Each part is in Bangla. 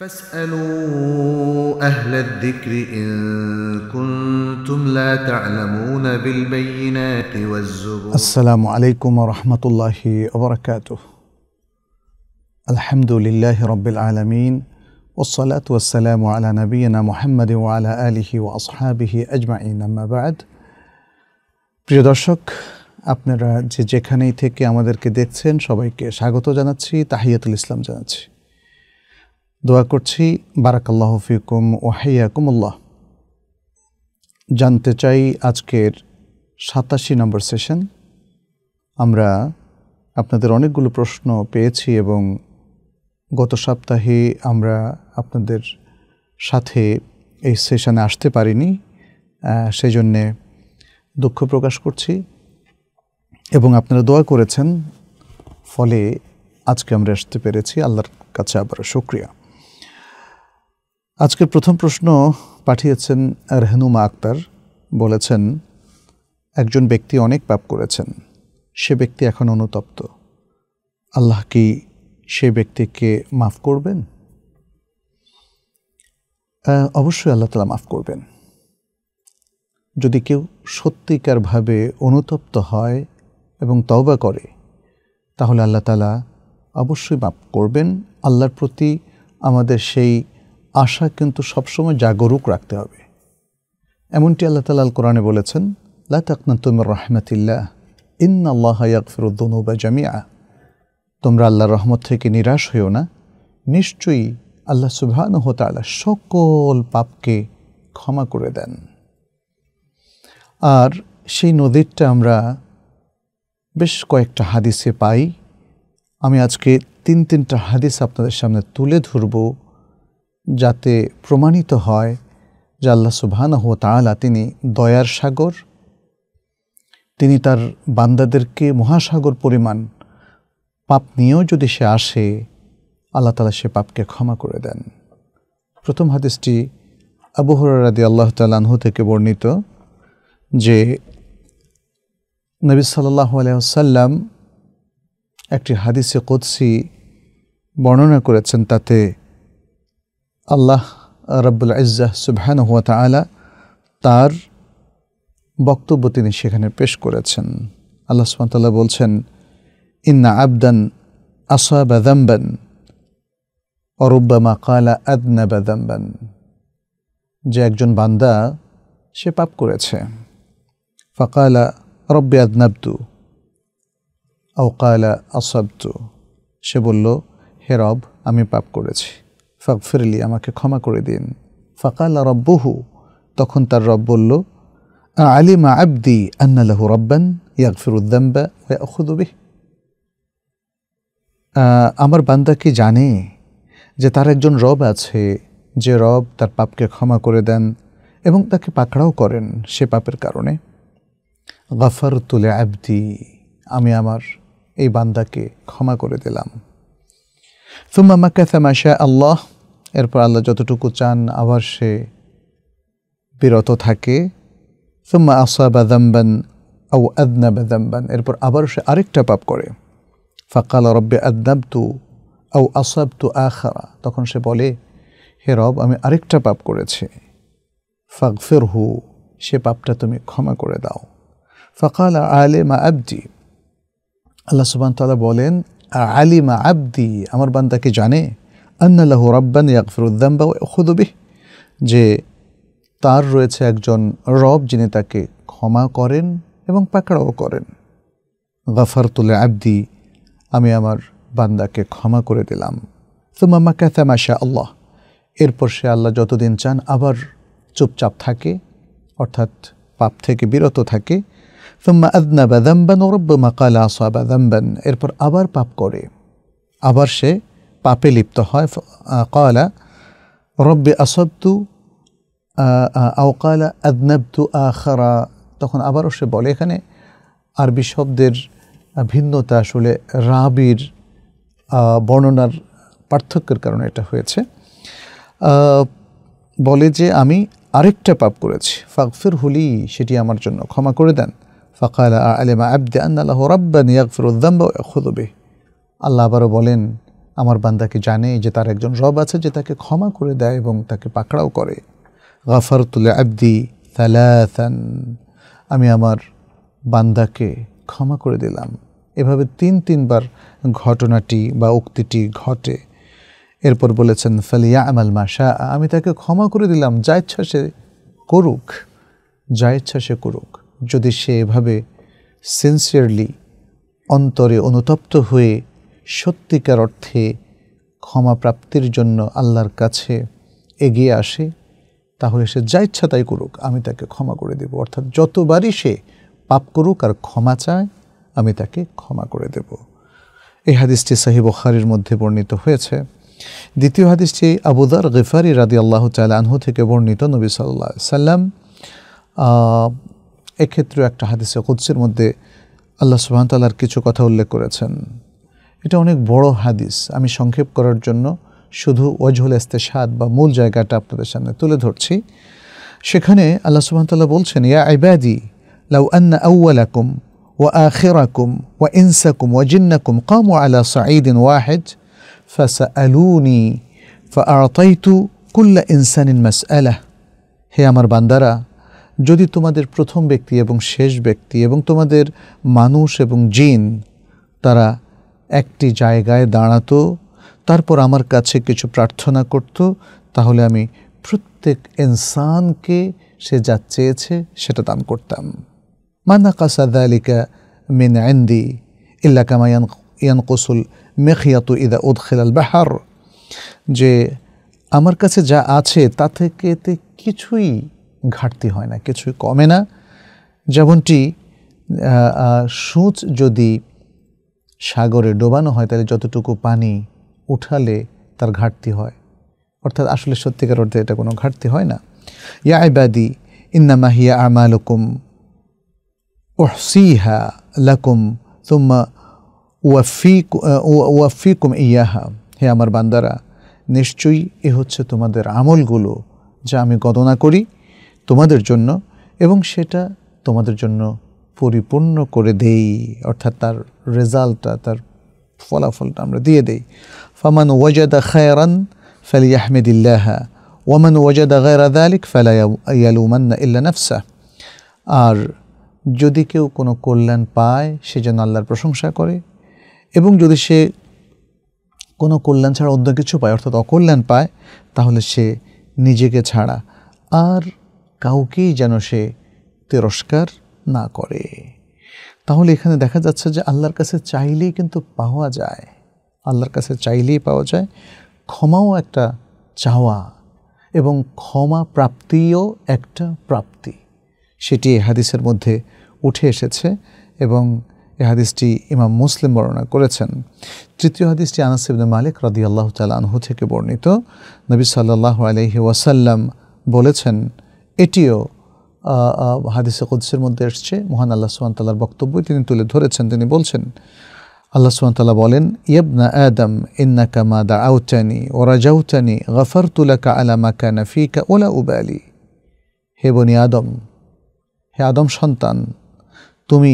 فاسألوا أهل الذكر إن كنتم لا تعلمون بالبينات والزبور السلام عليكم ورحمة الله وبركاته الحمد لله رب العالمين والصلاة والسلام على نبينا محمد وعلى آله وأصحابه أجمعين أما بعد প্রিয় দর্শক আপনারা যে যেখানেই থেকে আমাদেরকে দেখছেন সবাইকে স্বাগত জানাচ্ছি তাহিয়াতুল ইসলাম জানাচ্ছি দোয়া করছি বারাকাল্লাহ ফিকুম ওয়াহিয়াকুমুল্লাহ জানতে চাই আজকের সাতাশি নম্বর সেশন আমরা আপনাদের অনেকগুলো প্রশ্ন পেয়েছি এবং গত সপ্তাহে আমরা আপনাদের সাথে এই সেশনে আসতে পারিনি সেই জন্যে দুঃখ প্রকাশ করছি এবং আপনারা দোয়া করেছেন ফলে আজকে আমরা আসতে পেরেছি আল্লাহর কাছে আবার শুক্রিয়া আজকের প্রথম প্রশ্ন পাঠিয়েছেন রেহনুমা আক্তার বলেছেন একজন ব্যক্তি অনেক পাপ করেছেন সে ব্যক্তি এখন অনুতপ্ত আল্লাহ কি সে ব্যক্তিকে মাফ করবেন অবশ্যই আল্লাহ তালা মাফ করবেন যদি কেউ সত্যিকারভাবে অনুতপ্ত হয় এবং তওবা করে তাহলে আল্লাহ তালা অবশ্যই মাফ করবেন আল্লাহর প্রতি আমাদের সেই আশা কিন্তু সবসময় জাগরুক রাখতে হবে এমনটি আল্লাহ তালাল কোরআনে বলেছেন লাতাকনাতুমর রহমতিল্লাহ ইন আল্লাহ বা জামিয়া তোমরা আল্লাহর রহমত থেকে নিরাশ হইও না নিশ্চয়ই আল্লাহ সুবহান হত আল্লাহ সকল পাপকে ক্ষমা করে দেন আর সেই নদীরটা আমরা বেশ কয়েকটা হাদিসে পাই আমি আজকে তিন তিনটা হাদিস আপনাদের সামনে তুলে ধরবো যাতে প্রমাণিত হয় যে আল্লাহ সুবহানাহু তালা তিনি দয়ার সাগর তিনি তার বান্দাদেরকে মহাসাগর পরিমাণ পাপ নিয়েও যদি সে আসে আল্লাহ তালা সে পাপকে ক্ষমা করে দেন প্রথম হাদিসটি আবহরাদি আল্লাহ তালাহু থেকে বর্ণিত যে নবী সাল্লাহ আলহ্লাম একটি হাদিসে কদ্সি বর্ণনা করেছেন তাতে আল্লাহ রব্বুল ইজ্জাহ সুবহান হুয়া তালা তার বক্তব্য তিনি সেখানে পেশ করেছেন আল্লাহ সুমতাল্লাহ বলছেন ইন্না আবদান আসাবা দাম্বান অরুব্বামা কালা আদনা দাম্বান যে একজন বান্দা সে পাপ করেছে ফাকালা রব্বে আদনাবদু আও কালা আসাব্দু সে বলল হে রব আমি পাপ করেছি ফাক ফিরলি আমাকে ক্ষমা করে দিন ফাঁকাল রব্বহু তখন তার রব বলল আলিমা আবদি আন্নালাহু রব্বান ইয়াক ফিরুদ্দাম্বা অখুদবি আমার বান্দা কি জানে যে তার একজন রব আছে যে রব তার পাপকে ক্ষমা করে দেন এবং তাকে পাকড়াও করেন সে পাপের কারণে গফর তুলে আবদি আমি আমার এই বান্দাকে ক্ষমা করে দিলাম সুম্মা মাক্কাথা মাশা আল্লাহ এরপর আল্লাহ যতটুকু চান আবার সে বিরত থাকে সুম্মা বা দাম্বান আউ বা দাম্বান এরপর আবার সে আরেকটা পাপ করে ফাকাল রব্বে আদনাব তু আউ আসাব তু আখারা তখন সে বলে হে রব আমি আরেকটা পাপ করেছি ফের হু সে পাপটা তুমি ক্ষমা করে দাও ফাকাল আলে মা আবজি আল্লাহ সুবান তালা বলেন আলিমা আবদি আমার বান্দাকে জানে আন্নাল্লাহ রব্বান ইয়াকফিরুদ্দাম্বা খুদবিহ যে তার রয়েছে একজন রব যিনি তাকে ক্ষমা করেন এবং পাকড়াও করেন গাফার তুলে আবদি আমি আমার বান্দাকে ক্ষমা করে দিলাম মামা মাকাথা মাশা আল্লাহ এরপর সে আল্লাহ যতদিন চান আবার চুপচাপ থাকে অর্থাৎ পাপ থেকে বিরত থাকে ثم أذنب ذنبا ربما قال أصاب ذنبا এরপর আবার পাপ করে আবার সে পাপে লিপ্ত হয় قال রব্বি আসবতু আও قال أذنبت آخرا তখন আবারও সে বলে এখানে আরবি শব্দের ভিন্নতা আসলে রাবির বর্ণনার পার্থক্যের কারণে এটা হয়েছে বলে যে আমি আরেকটা পাপ করেছি ফাগফির হুলি সেটি আমার জন্য ক্ষমা করে দেন ফকাল আলেমা আব্দে আন্নাল্লাহ রব্বান ইয়াকফির উদ্দাম্বা খুদবে আল্লাহ আবারও বলেন আমার বান্দাকে জানে যে তার একজন রব আছে যে তাকে ক্ষমা করে দেয় এবং তাকে পাকড়াও করে গাফার তুলে আব্দি তালাথান আমি আমার বান্দাকে ক্ষমা করে দিলাম এভাবে তিন তিনবার ঘটনাটি বা উক্তিটি ঘটে এরপর বলেছেন ফালিয়া আমাল মাশা আমি তাকে ক্ষমা করে দিলাম যা ইচ্ছা সে করুক যা ইচ্ছা সে করুক যদি সে এভাবে সিনসিয়ারলি অন্তরে অনুতপ্ত হয়ে সত্যিকার অর্থে ক্ষমা প্রাপ্তির জন্য আল্লাহর কাছে এগিয়ে আসে তাহলে সে যা ইচ্ছা তাই করুক আমি তাকে ক্ষমা করে দেব অর্থাৎ যতবারই সে পাপ করুক আর ক্ষমা চায় আমি তাকে ক্ষমা করে দেব এই হাদিসটি সাহিব ওখারির মধ্যে বর্ণিত হয়েছে দ্বিতীয় হাদিসটি আবুদার গিফারি রাদি আল্লাহ আনহু থেকে বর্ণিত নবী সাল্লা সাল্লাম এক্ষেত্রেও একটা হাদিসে কুদ্সের মধ্যে আল্লাহ তাল্লাহার কিছু কথা উল্লেখ করেছেন এটা অনেক বড় হাদিস আমি সংক্ষেপ করার জন্য শুধু ওয়াজহুল সাদ বা মূল জায়গাটা আপনাদের সামনে তুলে ধরছি সেখানে আল্লাহ তাল্লাহ বলছেন ইয়া আইবাদি লাউ আন্না আউ্লাকুম ওয়া আখেরাকুম ওয়া ইনসাকুম ওয়া জিন্নাকুম ও আলা সাঈদিন ওয়াহেদ ফাসা আলুনি ফা আতাইতু কুল্লা ইনসানিন মাস আলাহ হে আমার বান্দারা যদি তোমাদের প্রথম ব্যক্তি এবং শেষ ব্যক্তি এবং তোমাদের মানুষ এবং জিন তারা একটি জায়গায় দাঁড়াতো তারপর আমার কাছে কিছু প্রার্থনা করত তাহলে আমি প্রত্যেক ইনসানকে সে যা চেয়েছে সেটা দান করতাম মানা কাসাদ আলিকা মিন আন্দি ইল্লা ইয়ান কৌসুল মেখিয়াত ইদা উদ্খিলাল বাহার যে আমার কাছে যা আছে তা থেকে কিছুই ঘাটতি হয় না কিছুই কমে না যেমনটি সূচ যদি সাগরে ডোবানো হয় তাহলে যতটুকু পানি উঠালে তার ঘাটতি হয় অর্থাৎ আসলে সত্যিকার অর্থে এটা কোনো ঘাটতি হয় না ইয়া আইবাদি ইন্নামা হিয়া আমালকুম ওহসিহা লাকুম তুম্মা ওয়াফিক ওয়াফিকুম ইয়াহা হে আমার বান্দারা নিশ্চয়ই এ হচ্ছে তোমাদের আমলগুলো যা আমি গণনা করি তোমাদের জন্য এবং সেটা তোমাদের জন্য পরিপূর্ণ করে দেই অর্থাৎ তার রেজাল্টটা তার ফলাফলটা আমরা দিয়ে দেই ফামান ওয়াজাদা খায়রান ফালি আহমেদিল্লাহা ওয়ামান ওয়াজাদা গায়রা দালিক ফালাইয়ালুমান্না ইল্লা নাফসা আর যদি কেউ কোনো কল্যাণ পায় সে যেন আল্লাহর প্রশংসা করে এবং যদি সে কোনো কল্যাণ ছাড়া অন্য কিছু পায় অর্থাৎ অকল্যাণ পায় তাহলে সে নিজেকে ছাড়া আর কাউকেই যেন সে তিরস্কার না করে তাহলে এখানে দেখা যাচ্ছে যে আল্লাহর কাছে চাইলেই কিন্তু পাওয়া যায় আল্লাহর কাছে চাইলেই পাওয়া যায় ক্ষমাও একটা চাওয়া এবং ক্ষমা প্রাপ্তিও একটা প্রাপ্তি সেটি হাদিসের মধ্যে উঠে এসেছে এবং এ হাদিসটি ইমাম মুসলিম বর্ণনা করেছেন তৃতীয় হাদিসটি আনাসিবনে মালিক রদি আল্লাহ তাল আনহু থেকে বর্ণিত নবী সাল্লাহ আলহি ওয়াসাল্লাম বলেছেন এটিও হাদিসে কুদ্সের মধ্যে এসছে মহান আল্লাহ সুবান্তাল্লার বক্তব্য তিনি তুলে ধরেছেন তিনি বলছেন আল্লাহ তাল্লাহ বলেন ইয়বনা আদম ইন্না কামা দা আউচানি ওরা জাউচানি গফার তুলাকা আলামা কানা ফিকা ওলা উবালি হে বনি আদম হে আদম সন্তান তুমি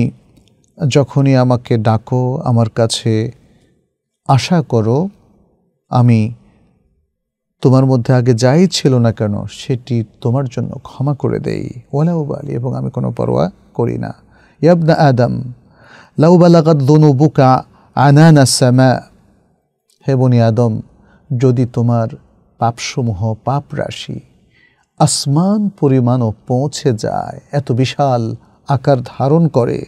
যখনই আমাকে ডাকো আমার কাছে আশা করো আমি তোমার মধ্যে আগে যাই ছিল না কেন সেটি তোমার জন্য ক্ষমা করে দেই ওলাউ বালি এবং আমি কোনো পরোয়া করি না ইয়াবনা আদম লাউ বালাকাত দনু বুকা আনানা শ্যামা হে বনি আদম যদি তোমার পাপসমূহ পাপ রাশি আসমান পরিমাণও পৌঁছে যায় এত বিশাল আকার ধারণ করে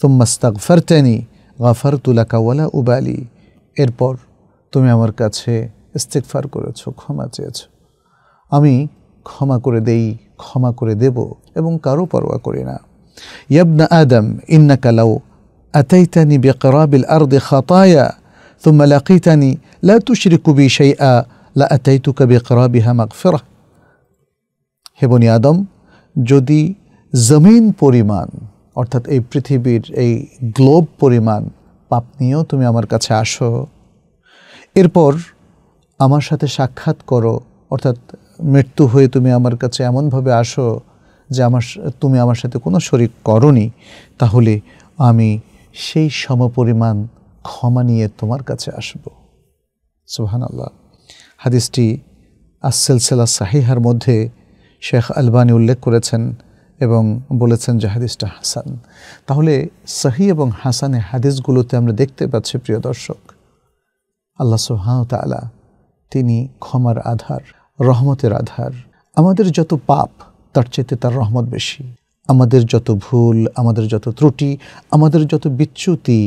সোম্মাস্তাক ফারতানি গাফার ওয়ালা উবালি এরপর তুমি আমার কাছে ইস্তেকফার করেছ ক্ষমা চেয়েছ আমি ক্ষমা করে দেই ক্ষমা করে দেব এবং কারো পরোয়া করি না ইয়াবনা আদম ইন্না কালাও আতাইতানি বেকরাবিল আর্দে খাতায়া কুবি সেই لا تشرك بي شيئا لأتيتك بقرابها مغفرة হে বনি আদম যদি জমিন পরিমাণ অর্থাৎ এই পৃথিবীর এই গ্লোব পরিমাণ পাপ নিয়েও তুমি আমার কাছে আসো এরপর আমার সাথে সাক্ষাৎ করো অর্থাৎ মৃত্যু হয়ে তুমি আমার কাছে এমনভাবে আসো যে আমার তুমি আমার সাথে কোনো শরিক করনি তাহলে আমি সেই সমপরিমাণ ক্ষমা নিয়ে তোমার কাছে আসব সুহান আল্লাহ হাদিসটি আসসেলসেলা সাহিহার মধ্যে শেখ আলবানি উল্লেখ করেছেন এবং বলেছেন যে হাদিসটা হাসান তাহলে সাহি এবং হাসানে হাদিসগুলোতে আমরা দেখতে পাচ্ছি প্রিয় দর্শক আল্লাহ সুহান তালা তিনি ক্ষমার আধার রহমতের আধার আমাদের যত পাপ তার চেতে তার রহমত বেশি আমাদের যত ভুল আমাদের যত ত্রুটি আমাদের যত বিচ্যুতি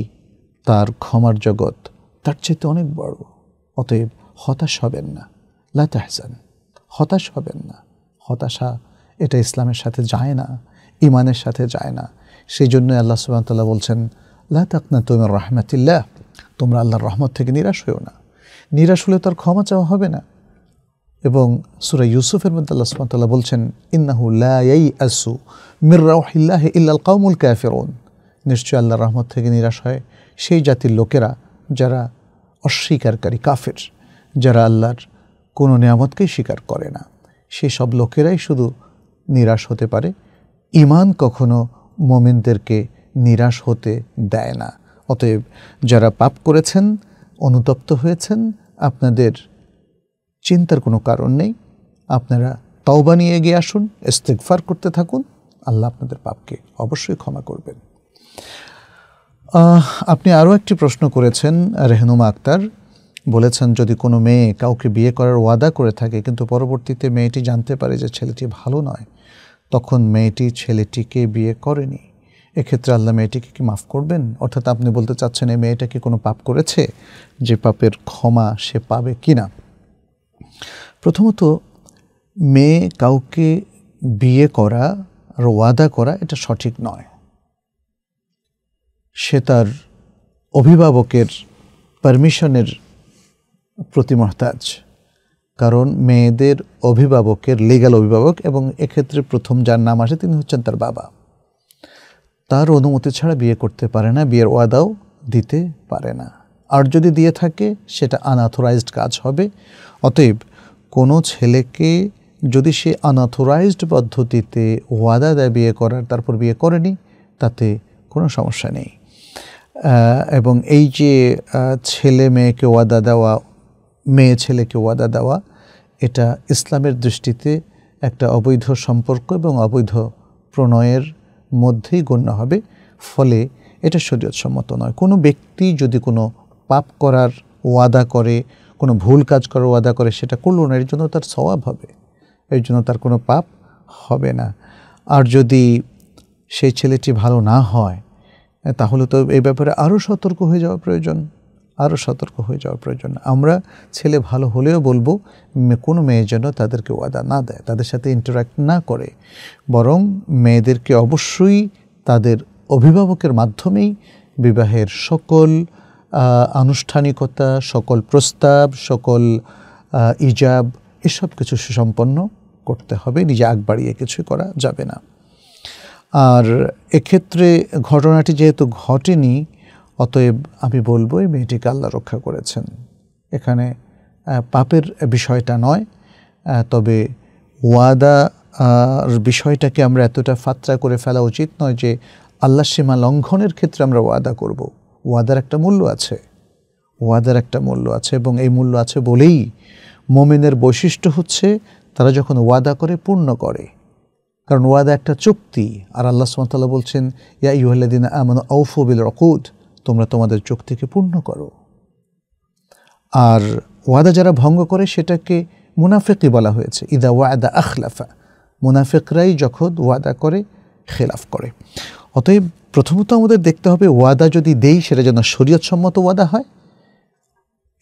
তার ক্ষমার জগৎ তার চেতে অনেক বড় অতএব হতাশ হবেন না হাসান হতাশ হবেন না হতাশা এটা ইসলামের সাথে যায় না ইমানের সাথে যায় না সেই জন্য আল্লাহ সুবাহতাল্লাহ বলছেন লা আপনার তোমার রহমাতিল্লাহ তোমরা আল্লাহর রহমত থেকে নিরাশ হও না নিরাশ হলে তার ক্ষমা চাওয়া হবে না এবং সুরা ইউসুফের মধ্যে আল্লাহ সুমতাল্লাহ বলছেন ইন্নাহু লাই আসু মির রাহিল্লাহ ইল্লাল কাউমুল ক্যাফেরুন নিশ্চয় আল্লাহ রহমত থেকে নিরাশ হয় সেই জাতির লোকেরা যারা অস্বীকারকারী কাফের যারা আল্লাহর কোনো নিয়ামতকেই স্বীকার করে না সেই সব লোকেরাই শুধু নিরাশ হতে পারে ইমান কখনো মোমেনদেরকে নিরাশ হতে দেয় না অতএব যারা পাপ করেছেন অনুতপ্ত হয়েছেন আপনাদের চিন্তার কোনো কারণ নেই আপনারা তওবা নিয়ে এগিয়ে আসুন ইস্তেকফার করতে থাকুন আল্লাহ আপনাদের পাপকে অবশ্যই ক্ষমা করবেন আপনি আরও একটি প্রশ্ন করেছেন রেহনুমা আক্তার বলেছেন যদি কোনো মেয়ে কাউকে বিয়ে করার ওয়াদা করে থাকে কিন্তু পরবর্তীতে মেয়েটি জানতে পারে যে ছেলেটি ভালো নয় তখন মেয়েটি ছেলেটিকে বিয়ে করেনি এক্ষেত্রে আল্লাহ মেয়েটিকে কি মাফ করবেন অর্থাৎ আপনি বলতে চাচ্ছেন এই মেয়েটা কি কোনো পাপ করেছে যে পাপের ক্ষমা সে পাবে কি না প্রথমত মেয়ে কাউকে বিয়ে করা আর ওয়াদা করা এটা সঠিক নয় সে তার অভিভাবকের পারমিশনের প্রতি মহতাজ কারণ মেয়েদের অভিভাবকের লিগাল অভিভাবক এবং এক্ষেত্রে প্রথম যার নাম আসে তিনি হচ্ছেন তার বাবা তার অনুমতি ছাড়া বিয়ে করতে পারে না বিয়ের ওয়াদাও দিতে পারে না আর যদি দিয়ে থাকে সেটা আনঅথোরাইজড কাজ হবে অতএব কোনো ছেলেকে যদি সে আনঅথোরাইজড পদ্ধতিতে ওয়াদা দেয় বিয়ে করার তারপর বিয়ে করেনি তাতে কোনো সমস্যা নেই এবং এই যে ছেলে মেয়েকে ওয়াদা দেওয়া মেয়ে ছেলেকে ওয়াদা দেওয়া এটা ইসলামের দৃষ্টিতে একটা অবৈধ সম্পর্ক এবং অবৈধ প্রণয়ের মধ্যেই গণ্য হবে ফলে এটা সম্মত নয় কোনো ব্যক্তি যদি কোনো পাপ করার ওয়াদা করে কোনো ভুল কাজ করার ওয়াদা করে সেটা করল না এর জন্য তার স্বভাব হবে এর জন্য তার কোনো পাপ হবে না আর যদি সেই ছেলেটি ভালো না হয় তাহলে তো এই ব্যাপারে আরও সতর্ক হয়ে যাওয়া প্রয়োজন আরও সতর্ক হয়ে যাওয়ার প্রয়োজন আমরা ছেলে ভালো হলেও বলবো কোনো মেয়ে যেন তাদেরকে ওয়াদা না দেয় তাদের সাথে ইন্টারাক্ট না করে বরং মেয়েদেরকে অবশ্যই তাদের অভিভাবকের মাধ্যমেই বিবাহের সকল আনুষ্ঠানিকতা সকল প্রস্তাব সকল ইজাব এসব কিছু সুসম্পন্ন করতে হবে নিজে আগ বাড়িয়ে কিছু করা যাবে না আর এক্ষেত্রে ঘটনাটি যেহেতু ঘটেনি অতএব আমি বলবো এই মেয়েটিকে আল্লাহ রক্ষা করেছেন এখানে পাপের বিষয়টা নয় তবে ওয়াদা বিষয়টাকে আমরা এতটা ফাত্রা করে ফেলা উচিত নয় যে আল্লাহ সীমা লঙ্ঘনের ক্ষেত্রে আমরা ওয়াদা করব ওয়াদার একটা মূল্য আছে ওয়াদার একটা মূল্য আছে এবং এই মূল্য আছে বলেই মোমেনের বৈশিষ্ট্য হচ্ছে তারা যখন ওয়াদা করে পূর্ণ করে কারণ ওয়াদা একটা চুক্তি আর আল্লাহ সুমতাল্লাহ বলছেন ইয়া ইউহ্লাদিন আমন ঔফবিল রকুদ তোমরা তোমাদের চোখ থেকে পূর্ণ করো আর ওয়াদা যারা ভঙ্গ করে সেটাকে মুনাফেকি বলা হয়েছে ইদা ওয়াদা আখলাফা মুনাফেকরাই যখন ওয়াদা করে খেলাফ করে অতএব প্রথমত আমাদের দেখতে হবে ওয়াদা যদি দেই সেটা যেন শরীয়তসম্মত ওয়াদা হয়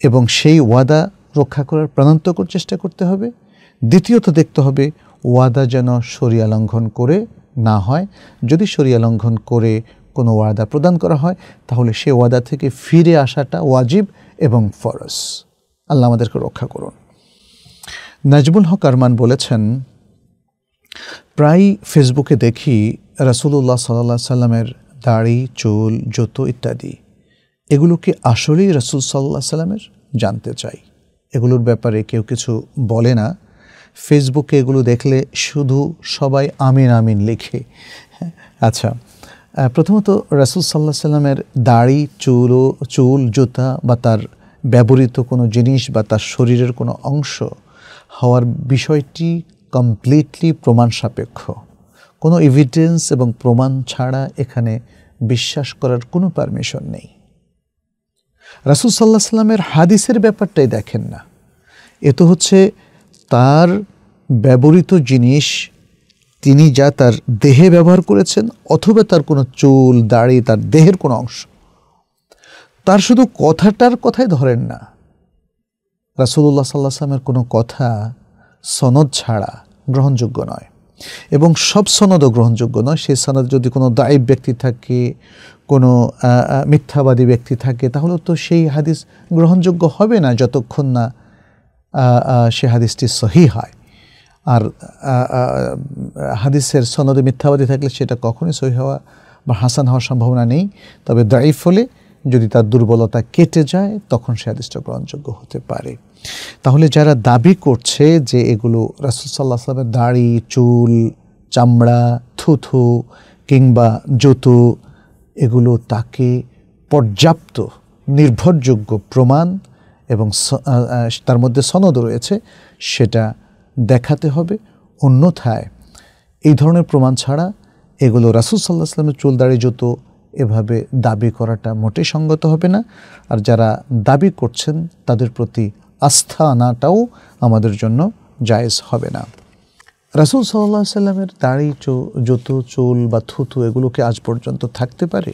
এবং সেই ওয়াদা রক্ষা করার প্রাণান্তকর চেষ্টা করতে হবে দ্বিতীয়ত দেখতে হবে ওয়াদা যেন সরিয়া লঙ্ঘন করে না হয় যদি সরিয়া লঙ্ঘন করে কোনো ওয়াদা প্রদান করা হয় তাহলে সে ওয়াদা থেকে ফিরে আসাটা ওয়াজিব এবং ফরজ আল্লাহ আমাদেরকে রক্ষা করুন নাজমুল হক আরমান বলেছেন প্রায় ফেসবুকে দেখি রাসুলুল্লাহ সাল্লাহ সাল্লামের দাড়ি চুল জুতো ইত্যাদি এগুলোকে আসলেই রাসুল সাল্লাহ সাল্লামের জানতে চাই এগুলোর ব্যাপারে কেউ কিছু বলে না ফেসবুকে এগুলো দেখলে শুধু সবাই আমিন আমিন লিখে হ্যাঁ, আচ্ছা প্রথমত রাসুল সাল্লাহ সাল্লামের দাড়ি চুল চুল জুতা বা তার ব্যবহৃত কোনো জিনিস বা তার শরীরের কোনো অংশ হওয়ার বিষয়টি কমপ্লিটলি প্রমাণ সাপেক্ষ কোনো এভিডেন্স এবং প্রমাণ ছাড়া এখানে বিশ্বাস করার কোনো পারমিশন নেই রাসুল সাল্লাহ সাল্লামের হাদিসের ব্যাপারটাই দেখেন না এ তো হচ্ছে তার ব্যবহৃত জিনিস তিনি যা তার দেহে ব্যবহার করেছেন অথবা তার কোনো চুল দাড়ি তার দেহের কোনো অংশ তার শুধু কথাটার কথাই ধরেন না রাসুল্লাহ সাল্লাহ সাল্লামের কোনো কথা সনদ ছাড়া গ্রহণযোগ্য নয় এবং সব সনদও গ্রহণযোগ্য নয় সেই সনদ যদি কোনো দায়ী ব্যক্তি থাকে কোনো মিথ্যাবাদী ব্যক্তি থাকে তাহলে তো সেই হাদিস গ্রহণযোগ্য হবে না যতক্ষণ না সে হাদিসটি সহি হয় আর হাদিসের সনদে মিথ্যাবাদী থাকলে সেটা কখনই সহি হওয়া বা হাসান হওয়ার সম্ভাবনা নেই তবে দাইফ হলে যদি তার দুর্বলতা কেটে যায় তখন সে হাদিসটা গ্রহণযোগ্য হতে পারে তাহলে যারা দাবি করছে যে এগুলো রাসুল সাল্লাহ সাল্লামের দাড়ি চুল চামড়া থুথু কিংবা জুতো এগুলো তাকে পর্যাপ্ত নির্ভরযোগ্য প্রমাণ এবং তার মধ্যে সনদ রয়েছে সেটা দেখাতে হবে অন্যথায় এই ধরনের প্রমাণ ছাড়া এগুলো রাসুল সাল্লাহ আসলামের চুল দাঁড়িয়ে যত এভাবে দাবি করাটা মোটেই সঙ্গত হবে না আর যারা দাবি করছেন তাদের প্রতি আস্থা আনাটাও আমাদের জন্য জায়েজ হবে না রাসুল সাল্লাহ সাল্লামের দাড়ি চো জুতো চুল বা থুতু এগুলোকে আজ পর্যন্ত থাকতে পারে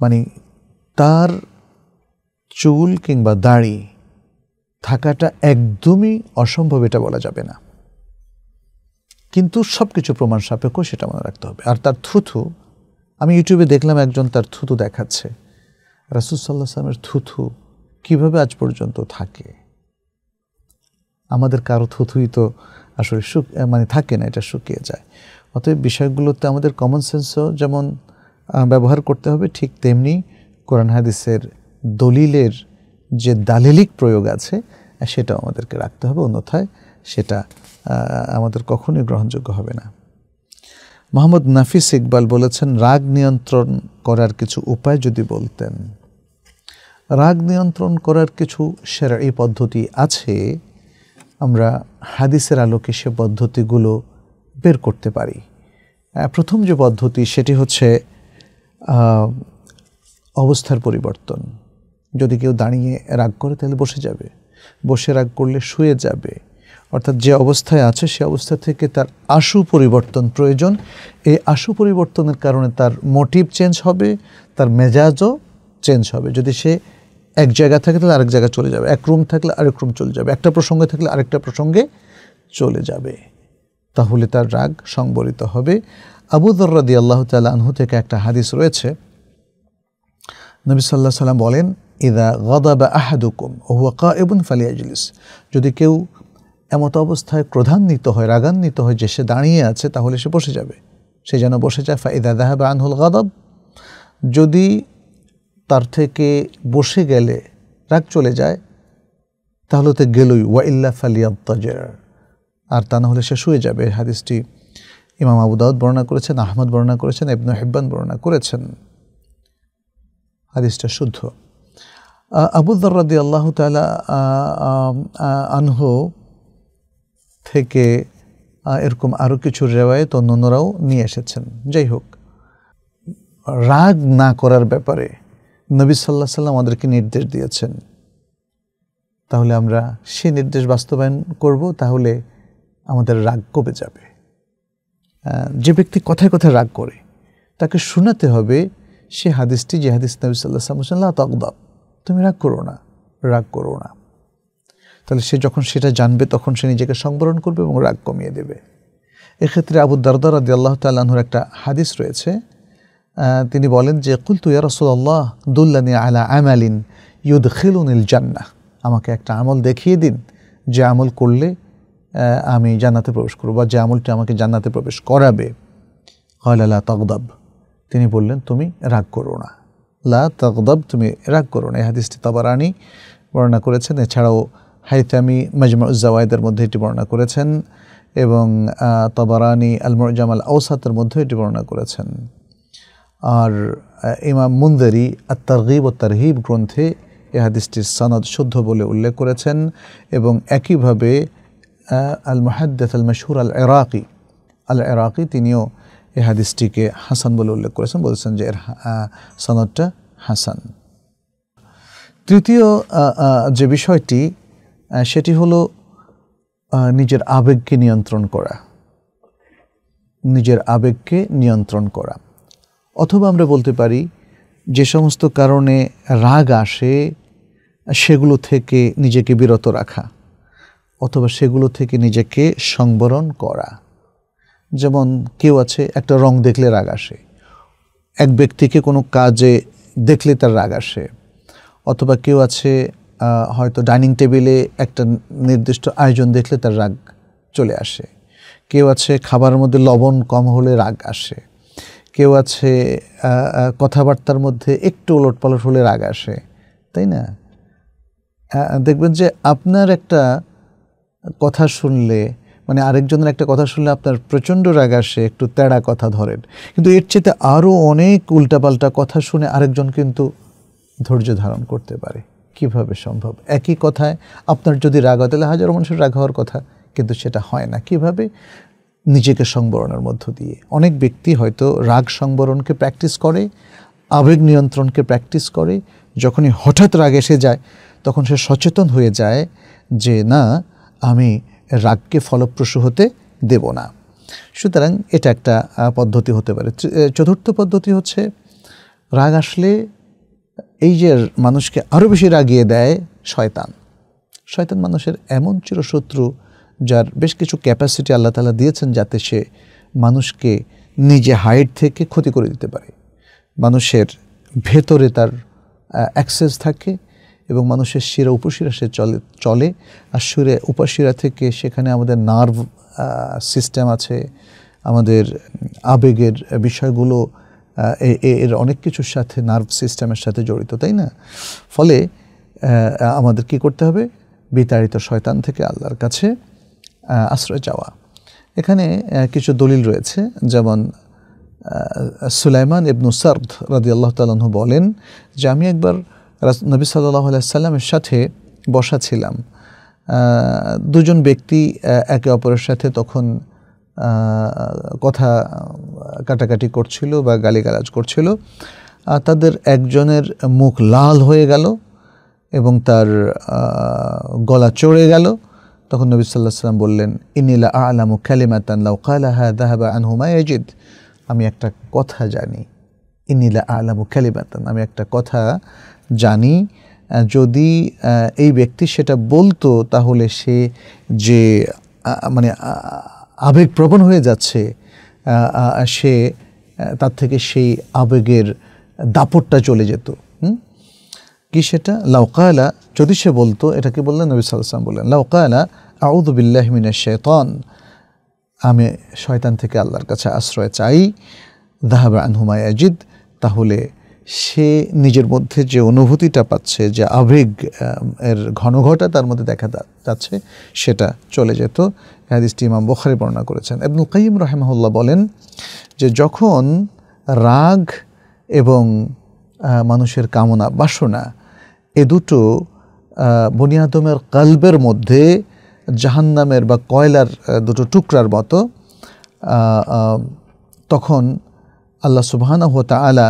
মানে তার চুল কিংবা দাড়ি থাকাটা একদমই অসম্ভব এটা বলা যাবে না কিন্তু সব কিছু প্রমাণ সাপেক্ষ সেটা মনে রাখতে হবে আর তার থুথু আমি ইউটিউবে দেখলাম একজন তার থুথু দেখাচ্ছে রাসুলসাল্লাহ সালামের থুথু কিভাবে আজ পর্যন্ত থাকে আমাদের কারো থুথুই তো আসলে শুক মানে থাকে না এটা শুকিয়ে যায় অতএব বিষয়গুলোতে আমাদের কমন সেন্সও যেমন ব্যবহার করতে হবে ঠিক তেমনি কোরআন হাদিসের দলিলের যে দালিলিক প্রয়োগ আছে সেটাও আমাদেরকে রাখতে হবে অন্যথায় সেটা আমাদের কখনোই গ্রহণযোগ্য হবে না মোহাম্মদ নাফিস ইকবাল বলেছেন রাগ নিয়ন্ত্রণ করার কিছু উপায় যদি বলতেন রাগ নিয়ন্ত্রণ করার কিছু সেরা এই পদ্ধতি আছে আমরা হাদিসের আলোকে সে পদ্ধতিগুলো বের করতে পারি প্রথম যে পদ্ধতি সেটি হচ্ছে অবস্থার পরিবর্তন যদি কেউ দাঁড়িয়ে রাগ করে তাহলে বসে যাবে বসে রাগ করলে শুয়ে যাবে অর্থাৎ যে অবস্থায় আছে সে অবস্থা থেকে তার আশু পরিবর্তন প্রয়োজন এই আশু পরিবর্তনের কারণে তার মোটিভ চেঞ্জ হবে তার মেজাজও চেঞ্জ হবে যদি সে এক জায়গা থাকে তাহলে আরেক জায়গায় চলে যাবে এক রুম থাকলে আরেক রুম চলে যাবে একটা প্রসঙ্গে থাকলে আরেকটা প্রসঙ্গে চলে যাবে তাহলে তার রাগ সংবরিত হবে আবুদর্রাদি আল্লাহ তাল্লাহ আনহু থেকে একটা হাদিস রয়েছে নবী সাল্লাহ সাল্লাম বলেন ইদা বা আহাদুকুম ওহুয়া ফালিয়া ফালিয়াজলিস যদি কেউ এমত অবস্থায় ক্রধান্বিত হয় রাগান্বিত হয় যে সে দাঁড়িয়ে আছে তাহলে সে বসে যাবে সে যেন বসে যায় ফাইদা বা আনহুল গাদব যদি তার থেকে বসে গেলে রাগ চলে যায় তাহলে তো গেলই ওয়া ইল্লা তাজের আর তা না হলে সে শুয়ে যাবে হাদিসটি ইমাম আবু দাউদ বর্ণনা করেছেন আহমদ বর্ণনা করেছেন ইবনু হেব্বান বর্ণনা করেছেন হাদিসটা শুদ্ধ আবুদ্দারদি আল্লাহ তালা আনহ থেকে এরকম আরও কিছু রেওয়ায়ত অন্যরাও নিয়ে এসেছেন যাই হোক রাগ না করার ব্যাপারে নবী সাল্লাহ সাল্লাম আমাদেরকে নির্দেশ দিয়েছেন তাহলে আমরা সে নির্দেশ বাস্তবায়ন করব তাহলে আমাদের রাগ কমে যাবে যে ব্যক্তি কথায় কথায় রাগ করে তাকে শোনাতে হবে সে হাদিসটি যে হাদিস নবী সাল্লাহ সাল্লাম তকদাব তুমি রাগ করো না রাগ করো না তাহলে সে যখন সেটা জানবে তখন সে নিজেকে সংবরণ করবে এবং রাগ কমিয়ে দেবে এক্ষেত্রে আবু দারদার আদি আল্লাহ তাল্লাহর একটা হাদিস রয়েছে তিনি বলেন যে কুলতু ইয়ারসুল্লাহ দুল্লানি আলা আমালিন ইউদ খিলুনিল জান্না আমাকে একটা আমল দেখিয়ে দিন যে আমল করলে আমি জান্নাতে প্রবেশ করবো বা যে আমলটি আমাকে জান্নাতে প্রবেশ করাবে আল্লাহ তকদাব তিনি বললেন তুমি রাগ করো না লা তকদব তুমি রাগ করো না এই হাদিসটি তাবারানি বর্ণনা করেছেন এছাড়াও হাইতামি মজমা উজ্জাওয়াইদের মধ্যে এটি বর্ণনা করেছেন এবং তবারানি আলমর জামাল আউসাতের মধ্যে এটি বর্ণনা করেছেন আর ইমাম মুন্দারি আত্মীব ও তারহিব গ্রন্থে এ হাদিসটির সনদ শুদ্ধ বলে উল্লেখ করেছেন এবং একইভাবে আল মাহাদ্দাত আল মশহুর আল এরাকি আল এরাকি তিনিও এ হাদিসটিকে হাসান বলে উল্লেখ করেছেন বলেছেন যে এর সনদটা হাসান তৃতীয় যে বিষয়টি সেটি হলো নিজের আবেগকে নিয়ন্ত্রণ করা নিজের আবেগকে নিয়ন্ত্রণ করা অথবা আমরা বলতে পারি যে সমস্ত কারণে রাগ আসে সেগুলো থেকে নিজেকে বিরত রাখা অথবা সেগুলো থেকে নিজেকে সংবরণ করা যেমন কেউ আছে একটা রং দেখলে রাগ আসে এক ব্যক্তিকে কোনো কাজে দেখলে তার রাগ আসে অথবা কেউ আছে হয়তো ডাইনিং টেবিলে একটা নির্দিষ্ট আয়োজন দেখলে তার রাগ চলে আসে কেউ আছে খাবারের মধ্যে লবণ কম হলে রাগ আসে কেউ আছে কথাবার্তার মধ্যে একটু ওলটপালট হলে রাগ আসে তাই না দেখবেন যে আপনার একটা কথা শুনলে মানে আরেকজনের একটা কথা শুনলে আপনার প্রচণ্ড রাগ আসে একটু তেড়া কথা ধরেন কিন্তু এর চেয়েতে আরও অনেক উল্টাপাল্টা কথা শুনে আরেকজন কিন্তু ধৈর্য ধারণ করতে পারে কিভাবে সম্ভব একই কথায় আপনার যদি রাগ হয় তাহলে হাজারো মানুষের রাগ হওয়ার কথা কিন্তু সেটা হয় না কিভাবে নিজেকে সংবরণের মধ্য দিয়ে অনেক ব্যক্তি হয়তো রাগ সংবরণকে প্র্যাকটিস করে আবেগ নিয়ন্ত্রণকে প্র্যাকটিস করে যখনই হঠাৎ রাগ এসে যায় তখন সে সচেতন হয়ে যায় যে না আমি রাগকে ফলপ্রসূ হতে দেব না সুতরাং এটা একটা পদ্ধতি হতে পারে চতুর্থ পদ্ধতি হচ্ছে রাগ আসলে এই যে মানুষকে আরও বেশি রাগিয়ে দেয় শয়তান শয়তান মানুষের এমন চিরশত্রু যার বেশ কিছু ক্যাপাসিটি আল্লাহ তালা দিয়েছেন যাতে সে মানুষকে নিজে হাইট থেকে ক্ষতি করে দিতে পারে মানুষের ভেতরে তার অ্যাক্সেস থাকে এবং মানুষের শিরা উপশিরা সে চলে চলে আর সুরে উপাশিরা থেকে সেখানে আমাদের নার্ভ সিস্টেম আছে আমাদের আবেগের বিষয়গুলো এর অনেক কিছুর সাথে নার্ভ সিস্টেমের সাথে জড়িত তাই না ফলে আমাদের কি করতে হবে বিতাড়িত শয়তান থেকে আল্লাহর কাছে আশ্রয় চাওয়া এখানে কিছু দলিল রয়েছে যেমন সুলাইমান ইবনু সার্দ রাদি আল্লাহ তালু বলেন যে আমি একবার নবী সাল্লাহ আলাইসাল্লামের সাথে বসা ছিলাম দুজন ব্যক্তি একে অপরের সাথে তখন কথা কাটাকাটি করছিল বা গালিগালাজ করছিল তাদের একজনের মুখ লাল হয়ে গেল এবং তার গলা চড়ে গেল তখন নবী সাল্লাহ সাল্লাম বললেন ইনিলা আলামু ক্যালিমাতান লাউকালাহা দাহাবা আনহুমা এজিদ আমি একটা কথা জানি ইনিলা আলামু ক্যালিমাতান আমি একটা কথা জানি যদি এই ব্যক্তি সেটা বলতো তাহলে সে যে মানে আবেগপ্রবণ হয়ে যাচ্ছে সে তার থেকে সেই আবেগের দাপটটা চলে যেত কি সেটা লাউকায়লা যদি সে বলতো এটা কি বললেন নবী সাল্লাম বললেন লাউকালা আউদুবিল্লাহ মিনা শেতন আমি শয়তান থেকে আল্লাহর কাছে আশ্রয় চাই দাহাবা আজিদ তাহলে সে নিজের মধ্যে যে অনুভূতিটা পাচ্ছে যে আবেগ এর ঘনঘটা তার মধ্যে দেখা যাচ্ছে সেটা চলে যেত হাদিসটি ইমাম বখারি বর্ণনা করেছেন আব্দুল কাইম রহেমাহুল্লাহ বলেন যে যখন রাগ এবং মানুষের কামনা বাসনা এ দুটো বনিয়াদমের কালবের মধ্যে জাহান্নামের বা কয়লার দুটো টুকরার মতো তখন আল্লাহ সুবাহানা হতা আলা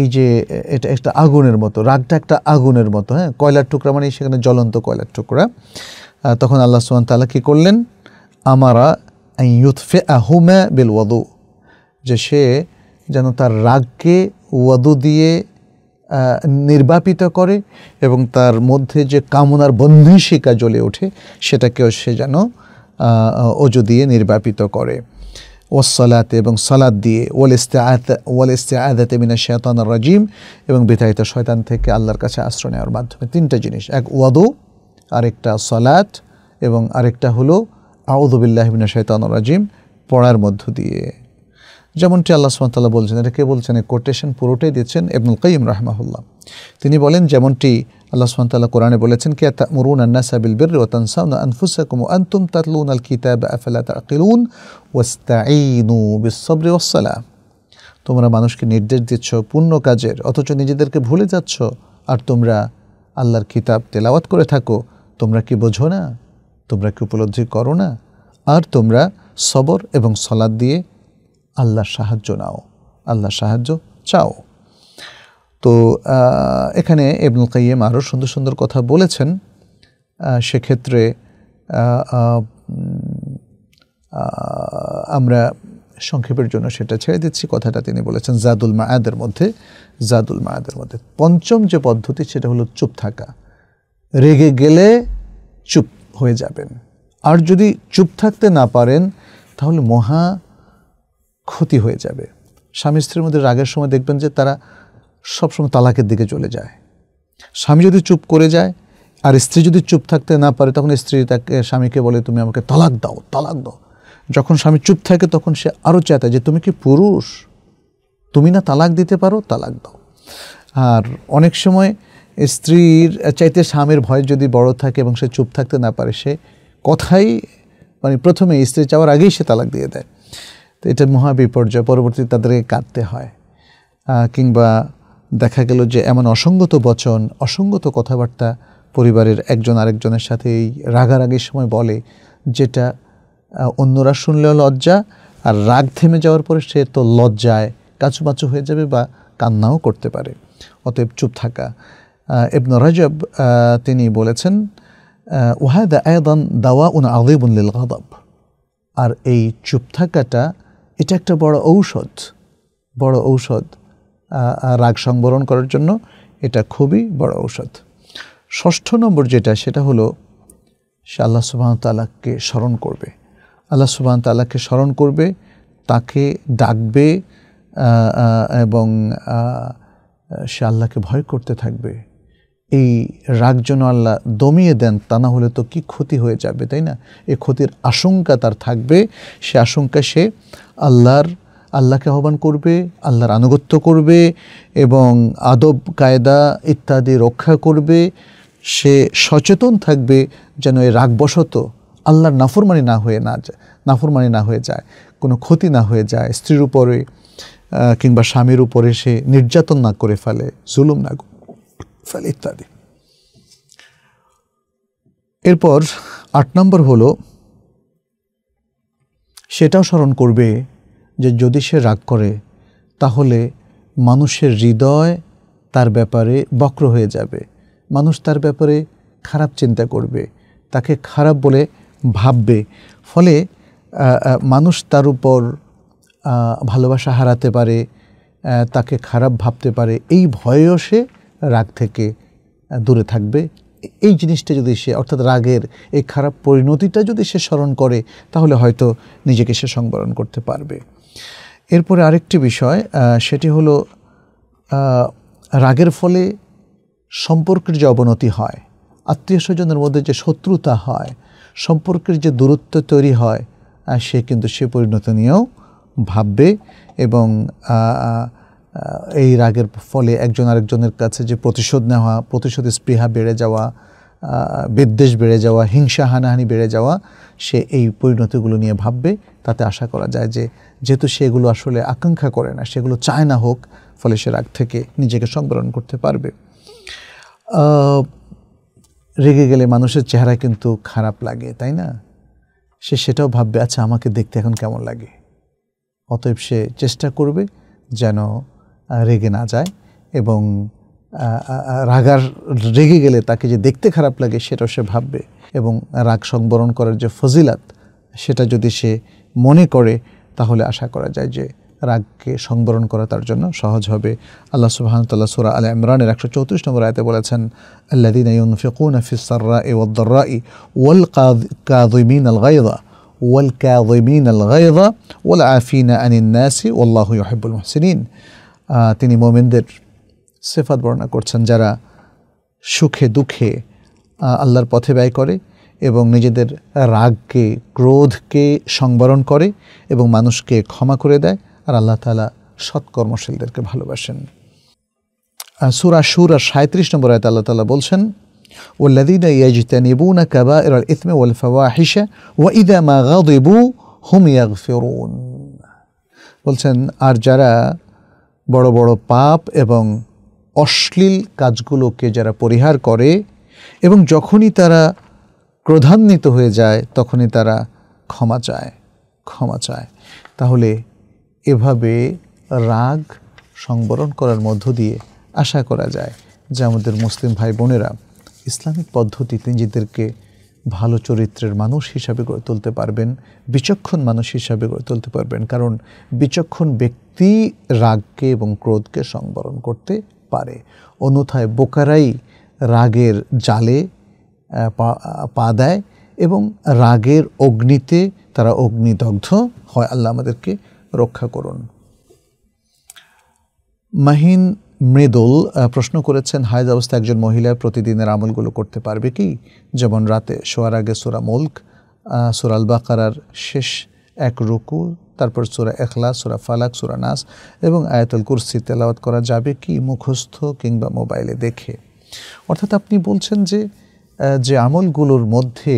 এই যে এটা একটা আগুনের মতো রাগটা একটা আগুনের মতো হ্যাঁ কয়লার টুকরা মানে সেখানে জ্বলন্ত কয়লার টুকরা তখন আল্লাহ সুমান তালা কী করলেন আমারা ইউথফে আহুমা বিল ওয়াদু যে সে যেন তার রাগকে ওয়াদু দিয়ে নির্বাপিত করে এবং তার মধ্যে যে কামনার বন্ধনশিকা জ্বলে ওঠে সেটাকেও সে যেন অজু দিয়ে নির্বাপিত করে ওসলাতে এবং সালাদ দিয়ে ওল ইস্তে ওল ইস্তে আয়াতে মিনা শেতান রাজিম এবং বিতাড়িত শয়তান থেকে আল্লাহর কাছে আশ্রয় নেওয়ার মাধ্যমে তিনটা জিনিস এক ওয়াদু আরেকটা সালাত এবং আরেকটা হলো আউদুবিল্লাহ মিনা শেতান রাজিম পড়ার মধ্য দিয়ে যেমনটি আল্লাহ সুমতাল্লাহ বলছেন এটা কে বলছেন কোটেশন পুরোটাই দিচ্ছেন এবনুল কাইম রাহমাহুল্লাহ তিনি বলেন যেমনটি আল্লাহ সুবহানাহু কোরআনে বলেছেন কে মুরুন আন-নাসা বিল বিররি ওয়া আনফুসাকুম ওয়া আল-কিতাবা আফালা তা'কিলুন ওয়াস্তাঈনু ওয়াসসালা তোমরা মানুষকে নির্দেশ দিচ্ছ পূর্ণ কাজের অথচ নিজেদেরকে ভুলে যাচ্ছ আর তোমরা আল্লাহর কিতাব তেলাওয়াত করে থাকো তোমরা কি বোঝো না তোমরা কি উপলব্ধি করো না আর তোমরা সবর এবং সলাদ দিয়ে আল্লাহর সাহায্য নাও আল্লাহর সাহায্য চাও তো এখানে এবনুল কাইম আরও সুন্দর সুন্দর কথা বলেছেন সেক্ষেত্রে আমরা সংক্ষেপের জন্য সেটা ছেড়ে দিচ্ছি কথাটা তিনি বলেছেন জাদুল মায়াদের মধ্যে জাদুল মায়াদের মধ্যে পঞ্চম যে পদ্ধতি সেটা হলো চুপ থাকা রেগে গেলে চুপ হয়ে যাবেন আর যদি চুপ থাকতে না পারেন তাহলে মহা ক্ষতি হয়ে যাবে স্বামী স্ত্রীর মধ্যে রাগের সময় দেখবেন যে তারা সবসময় তালাকের দিকে চলে যায় স্বামী যদি চুপ করে যায় আর স্ত্রী যদি চুপ থাকতে না পারে তখন স্ত্রী তাকে স্বামীকে বলে তুমি আমাকে তালাক দাও তালাক দাও যখন স্বামী চুপ থাকে তখন সে আরও চায় যে তুমি কি পুরুষ তুমি না তালাক দিতে পারো তালাক দাও আর অনেক সময় স্ত্রীর চাইতে স্বামীর ভয় যদি বড় থাকে এবং সে চুপ থাকতে না পারে সে কথাই মানে প্রথমে স্ত্রী চাওয়ার আগেই সে তালাক দিয়ে দেয় তো এটা মহা বিপর্যয় পরবর্তীতে তাদেরকে কাঁদতে হয় কিংবা দেখা গেল যে এমন অসঙ্গত বচন অসঙ্গত কথাবার্তা পরিবারের একজন আরেকজনের সাথে এই রাগারাগির সময় বলে যেটা অন্যরা শুনলেও লজ্জা আর রাগ থেমে যাওয়ার পরে সে তো লজ্জায় কাচুমাচু হয়ে যাবে বা কান্নাও করতে পারে অতএব চুপ থাকা এবন রাজব তিনি বলেছেন ওয়াহাদা আয়দান দাওয়া উন আদিবুল্লিল গাদাব আর এই চুপ থাকাটা এটা একটা বড় ঔষধ বড় ঔষধ রাগ সংবরণ করার জন্য এটা খুবই বড় ঔষধ ষষ্ঠ নম্বর যেটা সেটা হলো সে আল্লাহ সুবাহ তালাককে স্মরণ করবে আল্লাহ সুবাহ তালাককে স্মরণ করবে তাকে ডাকবে এবং সে আল্লাহকে ভয় করতে থাকবে এই রাগ যেন আল্লাহ দমিয়ে দেন তা না হলে তো কি ক্ষতি হয়ে যাবে তাই না এ ক্ষতির আশঙ্কা তার থাকবে সে আশঙ্কা সে আল্লাহর আল্লাহকে আহ্বান করবে আল্লাহর আনুগত্য করবে এবং আদব কায়দা ইত্যাদি রক্ষা করবে সে সচেতন থাকবে যেন এ রাগবশত আল্লাহর নাফরমানি না হয়ে না যায় নাফরমানি না হয়ে যায় কোনো ক্ষতি না হয়ে যায় স্ত্রীর উপরে কিংবা স্বামীর উপরে সে নির্যাতন না করে ফেলে জুলুম না ফেলে ইত্যাদি এরপর আট নম্বর হলো সেটাও স্মরণ করবে যে যদি সে রাগ করে তাহলে মানুষের হৃদয় তার ব্যাপারে বক্র হয়ে যাবে মানুষ তার ব্যাপারে খারাপ চিন্তা করবে তাকে খারাপ বলে ভাববে ফলে মানুষ তার উপর ভালোবাসা হারাতে পারে তাকে খারাপ ভাবতে পারে এই ভয়েও সে রাগ থেকে দূরে থাকবে এই জিনিসটা যদি সে অর্থাৎ রাগের এই খারাপ পরিণতিটা যদি সে স্মরণ করে তাহলে হয়তো নিজেকে সে সংবরণ করতে পারবে এরপরে আরেকটি বিষয় সেটি হলো রাগের ফলে সম্পর্কের যে অবনতি হয় আত্মীয় স্বজনের মধ্যে যে শত্রুতা হয় সম্পর্কের যে দূরত্ব তৈরি হয় সে কিন্তু সে পরিণত নিয়েও ভাববে এবং এই রাগের ফলে একজন আরেকজনের কাছে যে প্রতিশোধ নেওয়া প্রতিশোধ স্পৃহা বেড়ে যাওয়া বিদ্বেষ বেড়ে যাওয়া হিংসা হানাহানি বেড়ে যাওয়া সে এই পরিণতিগুলো নিয়ে ভাববে তাতে আশা করা যায় যে যেহেতু সেগুলো আসলে আকাঙ্ক্ষা করে না সেগুলো চায় না হোক ফলে সে রাগ থেকে নিজেকে সংবরণ করতে পারবে রেগে গেলে মানুষের চেহারা কিন্তু খারাপ লাগে তাই না সে সেটাও ভাববে আচ্ছা আমাকে দেখতে এখন কেমন লাগে অতএব সে চেষ্টা করবে যেন রেগে না যায় এবং রাগার রেগে গেলে তাকে যে দেখতে খারাপ লাগে সেটাও সে ভাববে এবং রাগ সংবরণ করার যে ফজিলাত সেটা যদি সে মনে করে তাহলে আশা করা যায় যে রাগকে সংবরণ করা তার জন্য সহজ হবে আল্লাহ সুবাহানতাল্লাহ সুরা আল ইমরানের একশো চৌত্রিশ নম্বর আয়তে বলেছেন আল্লাদিন ইউনফিকুন ফিসাররা এ ওয়াল কাদিমিন আল গাইদা ওয়াল ওয়াল আফিনা আনিন নাসি ওল্লাহ ইহিবুল মহসিনিন তিনি মোমেনদের সেফাত বর্ণনা করছেন যারা সুখে দুঃখে আল্লাহর পথে ব্যয় করে এবং নিজেদের রাগকে ক্রোধকে সংবরণ করে এবং মানুষকে ক্ষমা করে দেয় আর আল্লাহ তালা সৎকর্মশীলদেরকে ভালোবাসেন সুরা সুর আর সাঁত্রিশ নম্বর আয়তা আল্লাহ তালা বলছেন والذين يجتنبون كبائر الإثم والفواحش وإذا ما غضبوا هم يغفرون বলছেন আর যারা বড় বড় পাপ এবং অশ্লীল কাজগুলোকে যারা পরিহার করে এবং যখনই তারা ক্রোধান্বিত হয়ে যায় তখনই তারা ক্ষমা চায় ক্ষমা চায় তাহলে এভাবে রাগ সংবরণ করার মধ্য দিয়ে আশা করা যায় যে আমাদের মুসলিম ভাই বোনেরা ইসলামিক পদ্ধতিতে নিজেদেরকে ভালো চরিত্রের মানুষ হিসাবে গড়ে তুলতে পারবেন বিচক্ষণ মানুষ হিসাবে গড়ে তুলতে পারবেন কারণ বিচক্ষণ ব্যক্তি ব্যক্তি রাগকে এবং ক্রোধকে সংবরণ করতে পারে অন্যথায় বোকারাই রাগের জালে পা দেয় এবং রাগের অগ্নিতে তারা অগ্নিদগ্ধ হয় আল্লাহ আমাদেরকে রক্ষা করুন মাহিন মৃদুল প্রশ্ন করেছেন হায়দ অবস্থা একজন মহিলা প্রতিদিনের আমলগুলো করতে পারবে কি যেমন রাতে শোয়ার আগে সোরা মুল্ক সোরাল বাকারার শেষ এক রুকু তারপর সুরা এখলা সুরা ফালাক সুরা নাস এবং আয়াতুল কুরসি তেলাওয়াত করা যাবে কি মুখস্থ কিংবা মোবাইলে দেখে অর্থাৎ আপনি বলছেন যে যে আমলগুলোর মধ্যে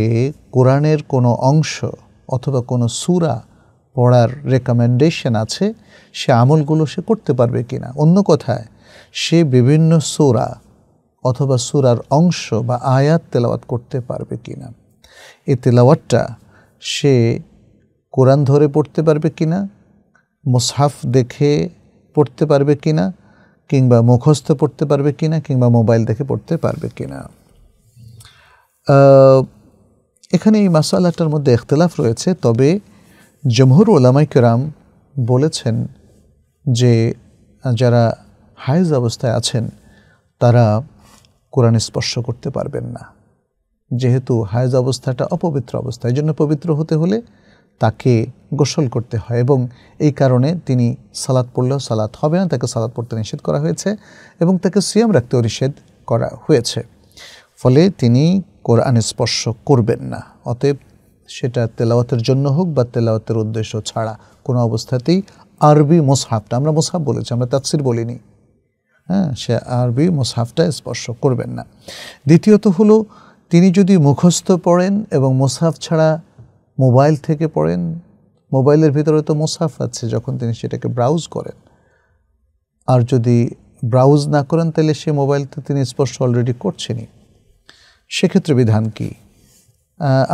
কোরআনের কোনো অংশ অথবা কোনো সুরা পড়ার রেকমেন্ডেশন আছে সে আমলগুলো সে করতে পারবে কি না অন্য কথায় সে বিভিন্ন সুরা অথবা সুরার অংশ বা আয়াত তেলাওয়াত করতে পারবে কি না এই তেলাওয়াতটা সে কোরআন ধরে পড়তে পারবে কি না মোসাফ দেখে পড়তে পারবে কি না কিংবা মুখস্থ পড়তে পারবে কি না কিংবা মোবাইল দেখে পড়তে পারবে কি না এখানে এই মাসালাটার মধ্যে এখতলাফ রয়েছে তবে জমহুর ওলামাইকেরাম বলেছেন যে যারা হায়জ অবস্থায় আছেন তারা কোরআন স্পর্শ করতে পারবেন না যেহেতু হায়জ অবস্থাটা অপবিত্র অবস্থা এই জন্য পবিত্র হতে হলে তাকে গোসল করতে হয় এবং এই কারণে তিনি সালাদ পড়লেও সালাদ হবে না তাকে সালাদ পড়তে নিষেধ করা হয়েছে এবং তাকে সিয়াম রাখতেও নিষেধ করা হয়েছে ফলে তিনি কোরআন স্পর্শ করবেন না অতএব সেটা তেলাওয়াতের জন্য হোক বা তেলাওয়াতের উদ্দেশ্য ছাড়া কোনো অবস্থাতেই আরবি মোসাহাবটা আমরা মোসাহাব বলেছি আমরা তাফসির বলিনি হ্যাঁ সে আরবি মোসাহাবটা স্পর্শ করবেন না দ্বিতীয়ত হলো তিনি যদি মুখস্থ পড়েন এবং মোসহাফ ছাড়া মোবাইল থেকে পড়েন মোবাইলের ভিতরে তো মোসাফ আছে যখন তিনি সেটাকে ব্রাউজ করেন আর যদি ব্রাউজ না করেন তাহলে সে মোবাইল তো তিনি স্পর্শ অলরেডি করছেনই সেক্ষেত্রে বিধান কি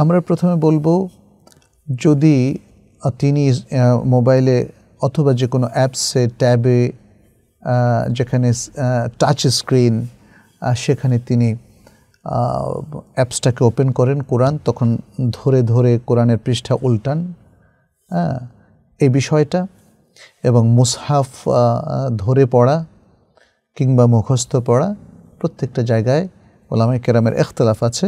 আমরা প্রথমে বলবো যদি তিনি মোবাইলে অথবা যে কোনো অ্যাপসে ট্যাবে যেখানে টাচ স্ক্রিন সেখানে তিনি অ্যাপসটাকে ওপেন করেন কোরআন তখন ধরে ধরে কোরআনের পৃষ্ঠা উল্টান হ্যাঁ এই বিষয়টা এবং মুসহাফ ধরে পড়া কিংবা মুখস্থ পড়া প্রত্যেকটা জায়গায় ওলামাই কেরামের এখতলাফ আছে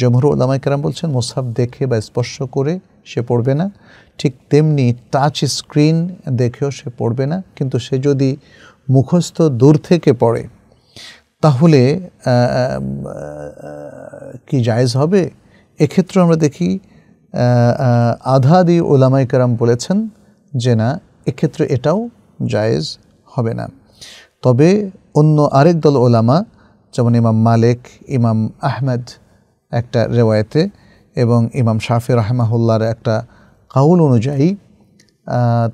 জমহুর ওলামাই কেরাম বলছেন মুসহাফ দেখে বা স্পর্শ করে সে পড়বে না ঠিক তেমনি টাচ স্ক্রিন দেখেও সে পড়বে না কিন্তু সে যদি মুখস্থ দূর থেকে পড়ে তাহলে কি জায়েজ হবে এক্ষেত্রে আমরা দেখি আধাদি ওলামাই কারাম বলেছেন যে না এক্ষেত্রে এটাও জায়েজ হবে না তবে অন্য আরেক দল ওলামা যেমন ইমাম মালিক ইমাম আহমেদ একটা রেওয়ায়তে এবং ইমাম শাফি রহমাহুল্লার একটা কাউল অনুযায়ী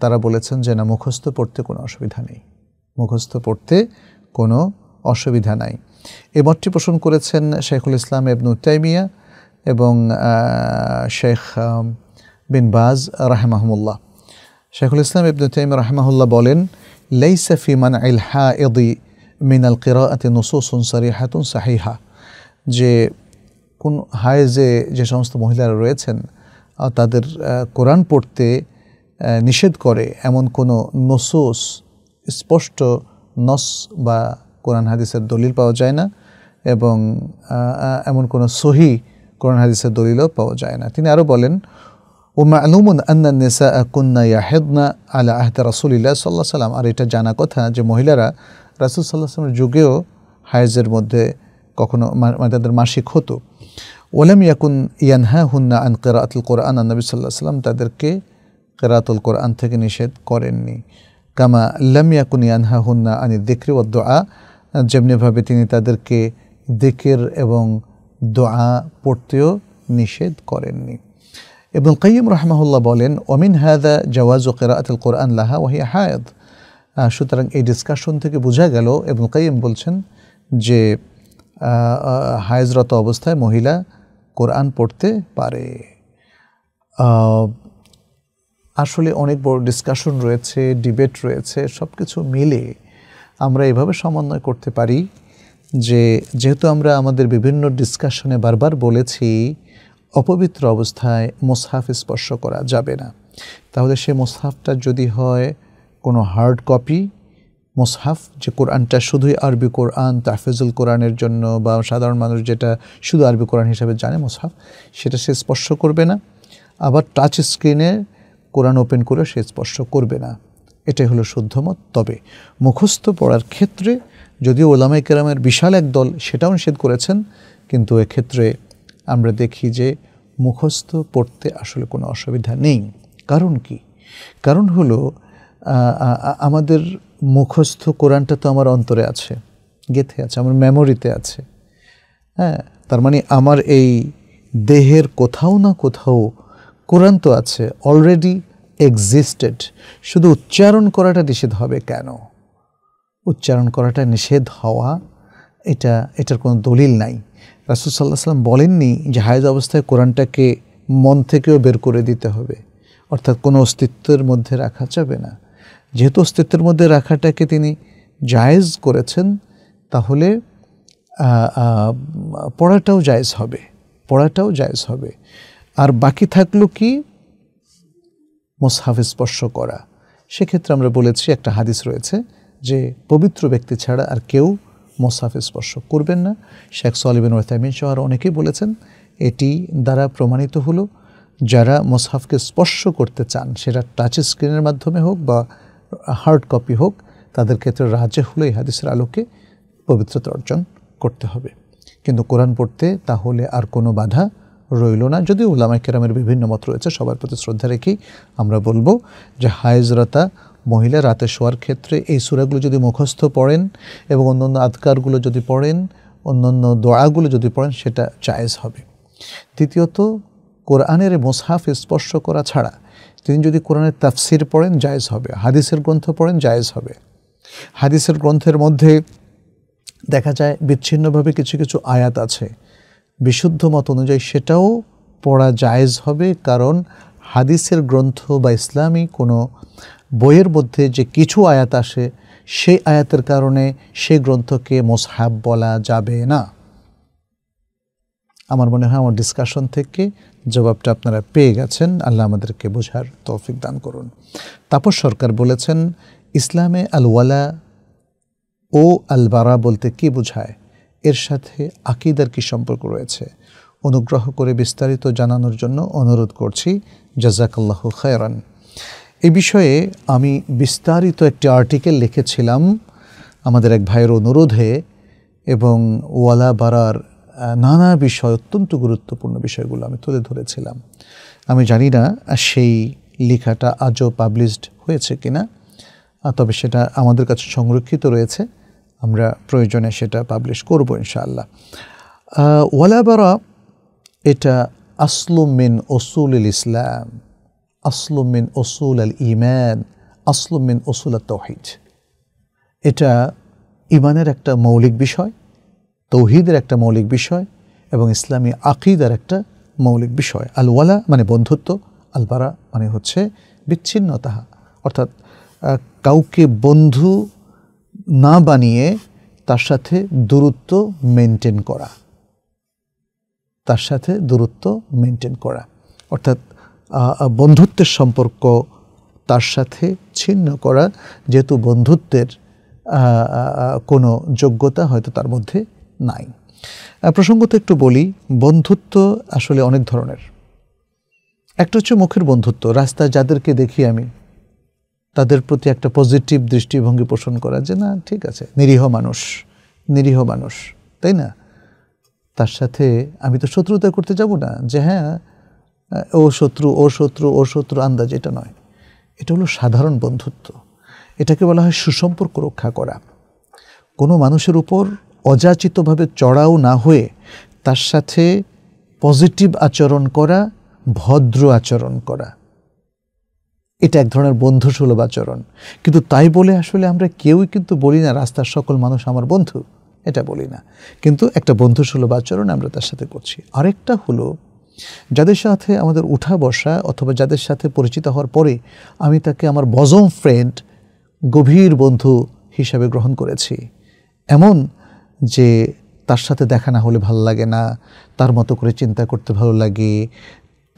তারা বলেছেন যে না মুখস্থ পড়তে কোনো অসুবিধা নেই মুখস্থ পড়তে কোনো অসুবিধা নাই এ মতটি পোষণ করেছেন শেখুল ইসলাম এবনু তাইমিয়া এবং শেখ বিন বাজ রাহেমাহমুল্লাহ শেখুল ইসলাম ইবনু তাইম রাহমাহুল্লাহ বলেন লেই সফি মান আইল হা এদি মিনাল কিরাআতে নসুসুন সারিহাতুন সাহিহা যে কোন হায়েজে যে সমস্ত মহিলারা রয়েছেন তাদের কোরআন পড়তে নিষেধ করে এমন কোনো নসুস স্পষ্ট নস বা কোরআন হাদিসের দলিল পাওয়া যায় না এবং এমন কোনো সহি কোরআন হাদিসের দলিলও পাওয়া যায় না তিনি আরও বলেন ও মালুমুন আন্না নেসা কুন্না ইয়াহেদনা আলা আহদা রাসুলিল্লা সাল্লাহ সাল্লাম আর এটা জানা কথা যে মহিলারা রাসুল সাল্লাহ সাল্লামের যুগেও হায়জের মধ্যে কখনো তাদের মাসিক হতো ওলাম ইয়াকুন ইয়ানহা হুন্না আন কেরাতুল কোরআন আনবী সাল্লাহ সাল্লাম তাদেরকে কেরাতুল কোরআন থেকে নিষেধ করেননি কামা লাম ইয়াকুন ইয়ানহা হুন্না আনি দিক্রি ও দোয়া যেমনিভাবে তিনি তাদেরকে দিকের এবং দোয়া পড়তেও নিষেধ করেননি এবং কাইম রহমাহুল্লাহ বলেন অমিন হায়দা জওয়াজ কেরাতুল কোরআন লাহা ওহি হায়দ সুতরাং এই ডিসকাশন থেকে বোঝা গেল এবং কাইম বলছেন যে হায়জরত অবস্থায় মহিলা কোরআন পড়তে পারে আসলে অনেক বড় ডিসকাশন রয়েছে ডিবেট রয়েছে সব কিছু মিলে আমরা এভাবে সমন্বয় করতে পারি যে যেহেতু আমরা আমাদের বিভিন্ন ডিসকাশনে বারবার বলেছি অপবিত্র অবস্থায় মোসাফ স্পর্শ করা যাবে না তাহলে সে মোসাফটা যদি হয় কোনো হার্ড কপি মোসাফ যে কোরআনটা শুধুই আরবি কোরআন তাফেজুল কোরআনের জন্য বা সাধারণ মানুষ যেটা শুধু আরবি কোরআন হিসাবে জানে মোসাফ সেটা সে স্পর্শ করবে না আবার টাচ স্ক্রিনে কোরআন ওপেন করে সে স্পর্শ করবে না এটাই হলো শুদ্ধমত তবে মুখস্থ পড়ার ক্ষেত্রে যদিও ওলামাই কেরামের বিশাল এক দল সেটাও নিষেধ করেছেন কিন্তু এক্ষেত্রে আমরা দেখি যে মুখস্থ পড়তে আসলে কোনো অসুবিধা নেই কারণ কি কারণ হলো আমাদের মুখস্থ কোরআনটা তো আমার অন্তরে আছে গেথে আছে আমার মেমোরিতে আছে হ্যাঁ তার মানে আমার এই দেহের কোথাও না কোথাও কোরআন তো আছে অলরেডি এক্সিস্টেড শুধু উচ্চারণ করাটা নিষেধ হবে কেন উচ্চারণ করাটা নিষেধ হওয়া এটা এটার কোনো দলিল নাই রাসুল সাল্লাহ সাল্লাম বলেননি যে হায়জ অবস্থায় কোরআনটাকে মন থেকেও বের করে দিতে হবে অর্থাৎ কোনো অস্তিত্বের মধ্যে রাখা যাবে না যেহেতু অস্তিত্বের মধ্যে রাখাটাকে তিনি জায়েজ করেছেন তাহলে পড়াটাও জায়েজ হবে পড়াটাও জায়েজ হবে আর বাকি থাকলো কি মোসহাফ স্পর্শ করা সেক্ষেত্রে আমরা বলেছি একটা হাদিস রয়েছে যে পবিত্র ব্যক্তি ছাড়া আর কেউ মোসাফ স্পর্শ করবেন না শেখ সোয়ালিবিন ওয়েথামিন সহ আর অনেকেই বলেছেন এটি দ্বারা প্রমাণিত হলো যারা মোসাফকে স্পর্শ করতে চান সেটা টাচ স্ক্রিনের মাধ্যমে হোক বা হার্ড কপি হোক তাদের ক্ষেত্রে হলে হলেই হাদিসের আলোকে পবিত্রতা অর্জন করতে হবে কিন্তু কোরআন পড়তে তাহলে আর কোনো বাধা রইল না যদিও ওলামা কেরামের বিভিন্ন মত রয়েছে সবার প্রতি শ্রদ্ধা রেখেই আমরা বলবো যে হায়েজরাতা মহিলা রাতে শোয়ার ক্ষেত্রে এই সুরাগুলো যদি মুখস্থ পড়েন এবং অন্যান্য আধকারগুলো যদি পড়েন অন্যান্য দোয়াগুলো যদি পড়েন সেটা জায়েজ হবে দ্বিতীয়ত কোরআনের মোসাফ স্পর্শ করা ছাড়া তিনি যদি কোরআনের তাফসির পড়েন জায়েজ হবে হাদিসের গ্রন্থ পড়েন জায়েজ হবে হাদিসের গ্রন্থের মধ্যে দেখা যায় বিচ্ছিন্নভাবে কিছু কিছু আয়াত আছে বিশুদ্ধ মত অনুযায়ী সেটাও পড়া জায়েজ হবে কারণ হাদিসের গ্রন্থ বা ইসলামী কোনো বইয়ের মধ্যে যে কিছু আয়াত আসে সেই আয়াতের কারণে সেই গ্রন্থকে মোসহাব বলা যাবে না আমার মনে হয় আমার ডিসকাশন থেকে জবাবটা আপনারা পেয়ে গেছেন আল্লাহ আমাদেরকে বোঝার তৌফিক দান করুন তাপস সরকার বলেছেন ইসলামে আলওয়ালা ও আলবারা বলতে কি বোঝায় এর সাথে আকিদার কি সম্পর্ক রয়েছে অনুগ্রহ করে বিস্তারিত জানানোর জন্য অনুরোধ করছি জাজাকাল্লাহ খায়রান এ বিষয়ে আমি বিস্তারিত একটি আর্টিকেল লিখেছিলাম আমাদের এক ভাইয়ের অনুরোধে এবং ওয়ালা বারার নানা বিষয় অত্যন্ত গুরুত্বপূর্ণ বিষয়গুলো আমি তুলে ধরেছিলাম আমি জানি না সেই লেখাটা আজও পাবলিশড হয়েছে কিনা তবে সেটা আমাদের কাছে সংরক্ষিত রয়েছে আমরা প্রয়োজনে সেটা পাবলিশ করব ইনশাআল্লাহ ওয়ালাবারা এটা আসলুমিন ওসুল ইসলাম আসলুমিন ওসুল আল ইমান আসলুমিন ওসুল আল তৌহিদ এটা ইমানের একটা মৌলিক বিষয় তৌহিদের একটা মৌলিক বিষয় এবং ইসলামী আকিদার একটা মৌলিক বিষয় আল ওয়ালা মানে বন্ধুত্ব আলবারা মানে হচ্ছে বিচ্ছিন্নতা অর্থাৎ কাউকে বন্ধু না বানিয়ে তার সাথে দূরত্ব মেনটেন করা তার সাথে দূরত্ব মেনটেন করা অর্থাৎ বন্ধুত্বের সম্পর্ক তার সাথে ছিন্ন করা যেহেতু বন্ধুত্বের কোনো যোগ্যতা হয়তো তার মধ্যে নাই প্রসঙ্গত একটু বলি বন্ধুত্ব আসলে অনেক ধরনের একটা হচ্ছে মুখের বন্ধুত্ব রাস্তায় যাদেরকে দেখি আমি তাদের প্রতি একটা পজিটিভ দৃষ্টিভঙ্গি পোষণ করা যে না ঠিক আছে নিরীহ মানুষ নিরীহ মানুষ তাই না তার সাথে আমি তো শত্রুতা করতে যাব না যে হ্যাঁ ও শত্রু ও শত্রু ও শত্রু আন্দাজ এটা নয় এটা হলো সাধারণ বন্ধুত্ব এটাকে বলা হয় সুসম্পর্ক রক্ষা করা কোনো মানুষের উপর অযাচিতভাবে চড়াও না হয়ে তার সাথে পজিটিভ আচরণ করা ভদ্র আচরণ করা এটা এক ধরনের সুলভ আচরণ কিন্তু তাই বলে আসলে আমরা কেউই কিন্তু বলি না রাস্তার সকল মানুষ আমার বন্ধু এটা বলি না কিন্তু একটা সুলভ আচরণ আমরা তার সাথে করছি আরেকটা হলো যাদের সাথে আমাদের উঠা বসা অথবা যাদের সাথে পরিচিত হওয়ার পরে আমি তাকে আমার বজম ফ্রেন্ড গভীর বন্ধু হিসাবে গ্রহণ করেছি এমন যে তার সাথে দেখা না হলে ভালো লাগে না তার মতো করে চিন্তা করতে ভালো লাগে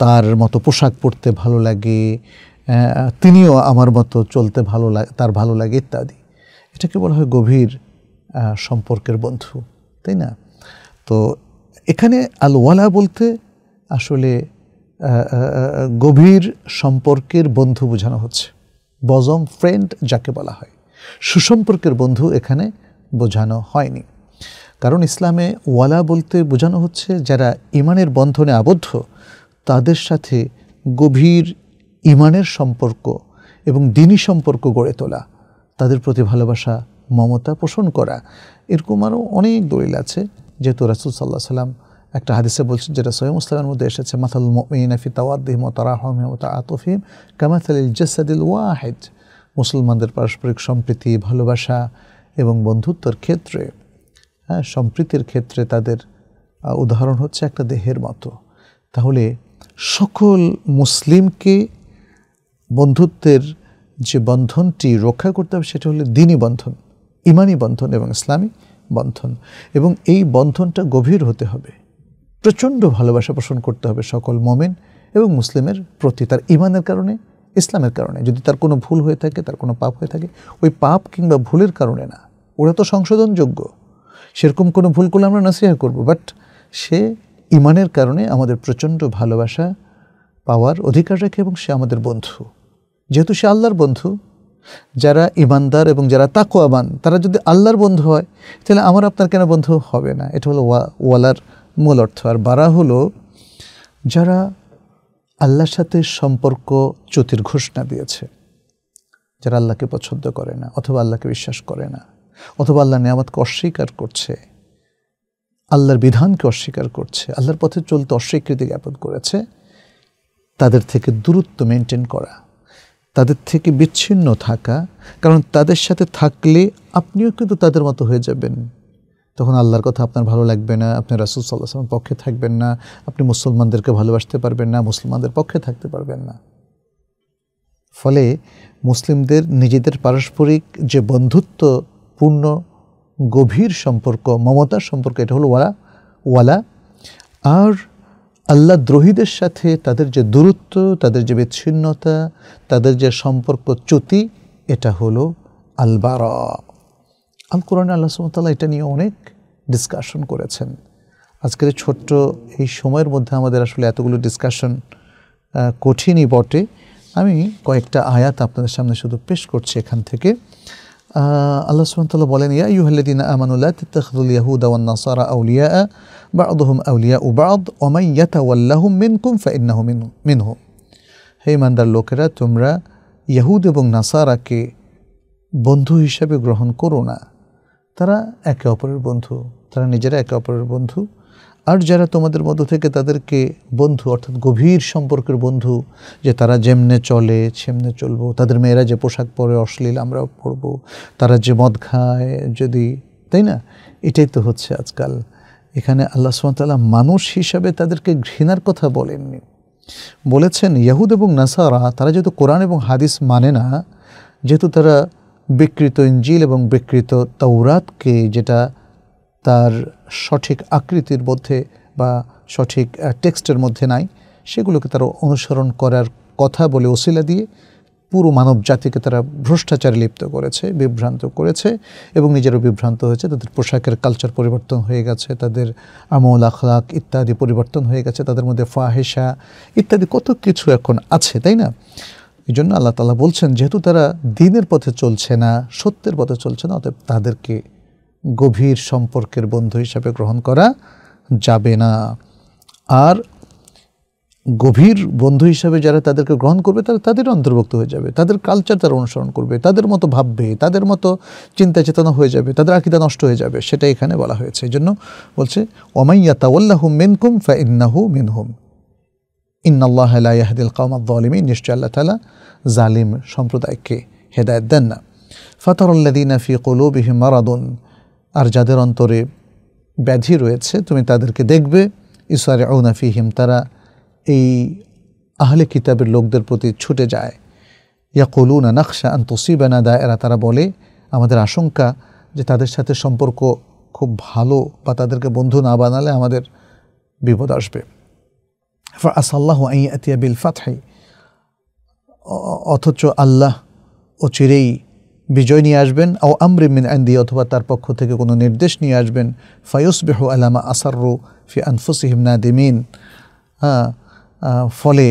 তার মতো পোশাক পরতে ভালো লাগে তিনিও আমার মতো চলতে ভালো লাগে তার ভালো লাগে ইত্যাদি এটাকে বলা হয় গভীর সম্পর্কের বন্ধু তাই না তো এখানে আলওয়ালা বলতে আসলে গভীর সম্পর্কের বন্ধু বোঝানো হচ্ছে বজম ফ্রেন্ড যাকে বলা হয় সুসম্পর্কের বন্ধু এখানে বোঝানো হয়নি কারণ ইসলামে ওয়ালা বলতে বোঝানো হচ্ছে যারা ইমানের বন্ধনে আবদ্ধ তাদের সাথে গভীর ইমানের সম্পর্ক এবং দিনী সম্পর্ক গড়ে তোলা তাদের প্রতি ভালোবাসা মমতা পোষণ করা এরকম আরও অনেক দলিল আছে যেহেতু রাসুল সাল্লাহ সাল্লাম একটা হাদিসে বলছেন যেটা সৈয়ম ইসলামের মধ্যে এসেছে মাথাল মিনাফি তাওয়াদ্দিহিম ও তারাহম ও তা আতফিম কামাথাল জসাদিল ওয়াহেদ মুসলমানদের পারস্পরিক সম্প্রীতি ভালোবাসা এবং বন্ধুত্বর ক্ষেত্রে হ্যাঁ সম্প্রীতির ক্ষেত্রে তাদের উদাহরণ হচ্ছে একটা দেহের মতো তাহলে সকল মুসলিমকে বন্ধুত্বের যে বন্ধনটি রক্ষা করতে হবে সেটা হলো দিনী বন্ধন ইমানি বন্ধন এবং ইসলামী বন্ধন এবং এই বন্ধনটা গভীর হতে হবে প্রচণ্ড ভালোবাসা পোষণ করতে হবে সকল মোমেন এবং মুসলিমের প্রতি তার ইমানের কারণে ইসলামের কারণে যদি তার কোনো ভুল হয়ে থাকে তার কোনো পাপ হয়ে থাকে ওই পাপ কিংবা ভুলের কারণে না ওরা তো সংশোধনযোগ্য সেরকম কোনো ভুল করলে আমরা নাসিহা করব বাট সে ইমানের কারণে আমাদের প্রচণ্ড ভালোবাসা পাওয়ার অধিকার রাখে এবং সে আমাদের বন্ধু যেহেতু সে আল্লাহর বন্ধু যারা ইমানদার এবং যারা তাকোয়াবান তারা যদি আল্লাহর বন্ধু হয় তাহলে আমার আপনার কেন বন্ধু হবে না এটা হলো ওয়ালার মূল অর্থ আর বারা হলো যারা আল্লাহর সাথে সম্পর্ক চতির ঘোষণা দিয়েছে যারা আল্লাহকে পছন্দ করে না অথবা আল্লাহকে বিশ্বাস করে না অথবা আল্লাহ নিয়ামতকে অস্বীকার করছে আল্লাহর বিধানকে অস্বীকার করছে আল্লাহর পথে চলতে অস্বীকৃতি জ্ঞাপন করেছে তাদের থেকে দূরত্ব মেনটেন করা তাদের থেকে বিচ্ছিন্ন থাকা কারণ তাদের সাথে থাকলে আপনিও কিন্তু তাদের মতো হয়ে যাবেন তখন আল্লাহর কথা আপনার ভালো লাগবে না আপনি রাসুল সাল্লাহ পক্ষে থাকবেন না আপনি মুসলমানদেরকে ভালোবাসতে পারবেন না মুসলমানদের পক্ষে থাকতে পারবেন না ফলে মুসলিমদের নিজেদের পারস্পরিক যে বন্ধুত্বপূর্ণ গভীর সম্পর্ক মমতার সম্পর্ক এটা হলো ওয়ালা ওয়ালা আর আল্লাহ দ্রোহীদের সাথে তাদের যে দূরত্ব তাদের যে বিচ্ছিন্নতা তাদের যে সম্পর্ক চ্যুতি এটা হলো আলবার আল কোরআনে আল্লাহ সুমতাল্লাহ এটা নিয়ে অনেক ডিসকাশন করেছেন আজকের ছোট্ট এই সময়ের মধ্যে আমাদের আসলে এতগুলো ডিসকাশন কঠিনই বটে আমি কয়েকটা আয়াত আপনাদের সামনে শুধু পেশ করছি এখান থেকে আল্লাহ সুবহানাহু বলেন ইয়া আইয়ুহাল্লাযীনা আমানু লা তাত্তাখিযুল ইয়াহুদা ওয়ান নাসারা আউলিয়া বা'দুহুম আউলিয়া বা'দ ওয়া মান ইয়াতাওয়াল্লাহুম মিনকুম ফাইন্নাহু মিনহুম হে ইমানদার লোকেরা তোমরা ইয়াহুদ এবং নাসারাকে বন্ধু হিসাবে গ্রহণ করো না তারা একে অপরের বন্ধু তারা নিজেরা একে অপরের বন্ধু আর যারা তোমাদের মধ্য থেকে তাদেরকে বন্ধু অর্থাৎ গভীর সম্পর্কের বন্ধু যে তারা যেমনে চলে সেমনে চলবো তাদের মেয়েরা যে পোশাক পরে অশ্লীল আমরা পরব তারা যে মদ খায় যদি তাই না এটাই তো হচ্ছে আজকাল এখানে আল্লাহ সুমতাল্লাহ মানুষ হিসাবে তাদেরকে ঘৃণার কথা বলেননি বলেছেন ইয়াহুদ এবং নাসারা তারা যেহেতু কোরআন এবং হাদিস মানে না যেহেতু তারা বিকৃত ইঞ্জিল এবং বিকৃত তাওরাতকে যেটা তার সঠিক আকৃতির মধ্যে বা সঠিক টেক্সটের মধ্যে নাই সেগুলোকে তারা অনুসরণ করার কথা বলে ওসিলা দিয়ে পুরো মানব জাতিকে তারা ভ্রষ্টাচারে লিপ্ত করেছে বিভ্রান্ত করেছে এবং নিজেরও বিভ্রান্ত হয়েছে তাদের পোশাকের কালচার পরিবর্তন হয়ে গেছে তাদের আমল আখলাক ইত্যাদি পরিবর্তন হয়ে গেছে তাদের মধ্যে ফাহেসা ইত্যাদি কত কিছু এখন আছে তাই না এই জন্য আল্লাহ তালা বলছেন যেহেতু তারা দিনের পথে চলছে না সত্যের পথে চলছে না অতএব তাদেরকে গভীর সম্পর্কের বন্ধু হিসাবে গ্রহণ করা যাবে না আর গভীর বন্ধু হিসাবে যারা তাদেরকে গ্রহণ করবে তারা তাদের অন্তর্ভুক্ত হয়ে যাবে তাদের কালচার তারা অনুসরণ করবে তাদের মতো ভাববে তাদের মতো চিন্তা চেতনা হয়ে যাবে তাদের আকিদা নষ্ট হয়ে যাবে সেটা এখানে বলা হয়েছে এই জন্য বলছে ওমাইয়াতাউল্লাহ মিনকুম ফা ইন্নাহু মিনহুম ইন্নাল্লাহ ইয়াহদিল কামালিমিন নিশ্চয় আল্লাহ তালা জালিম সম্প্রদায়কে হেদায়ত দেন না ফতরুল্লাদিন ফি কলুবিহিম মারাদুন আর যাদের অন্তরে ব্যাধি রয়েছে তুমি তাদেরকে দেখবে ইসারে ঔনাফিহিম তারা এই আহলে কিতাবের লোকদের প্রতি ছুটে যায় ইয়া কলুনা নকশা আন তসিবানা দা এরা তারা বলে আমাদের আশঙ্কা যে তাদের সাথে সম্পর্ক খুব ভালো বা তাদেরকে বন্ধু না বানালে আমাদের বিপদ আসবে আসাল্লাহ আতিয়া বিল ফাথাই অথচ আল্লাহ ও চিরেই বিজয় নিয়ে আসবেন ও আমরিমিন আন্দি অথবা তার পক্ষ থেকে কোনো নির্দেশ নিয়ে আসবেন ফায়ুস বেহ আলামা আসারু ফি আনফুসিহিম দিমিন হ্যাঁ ফলে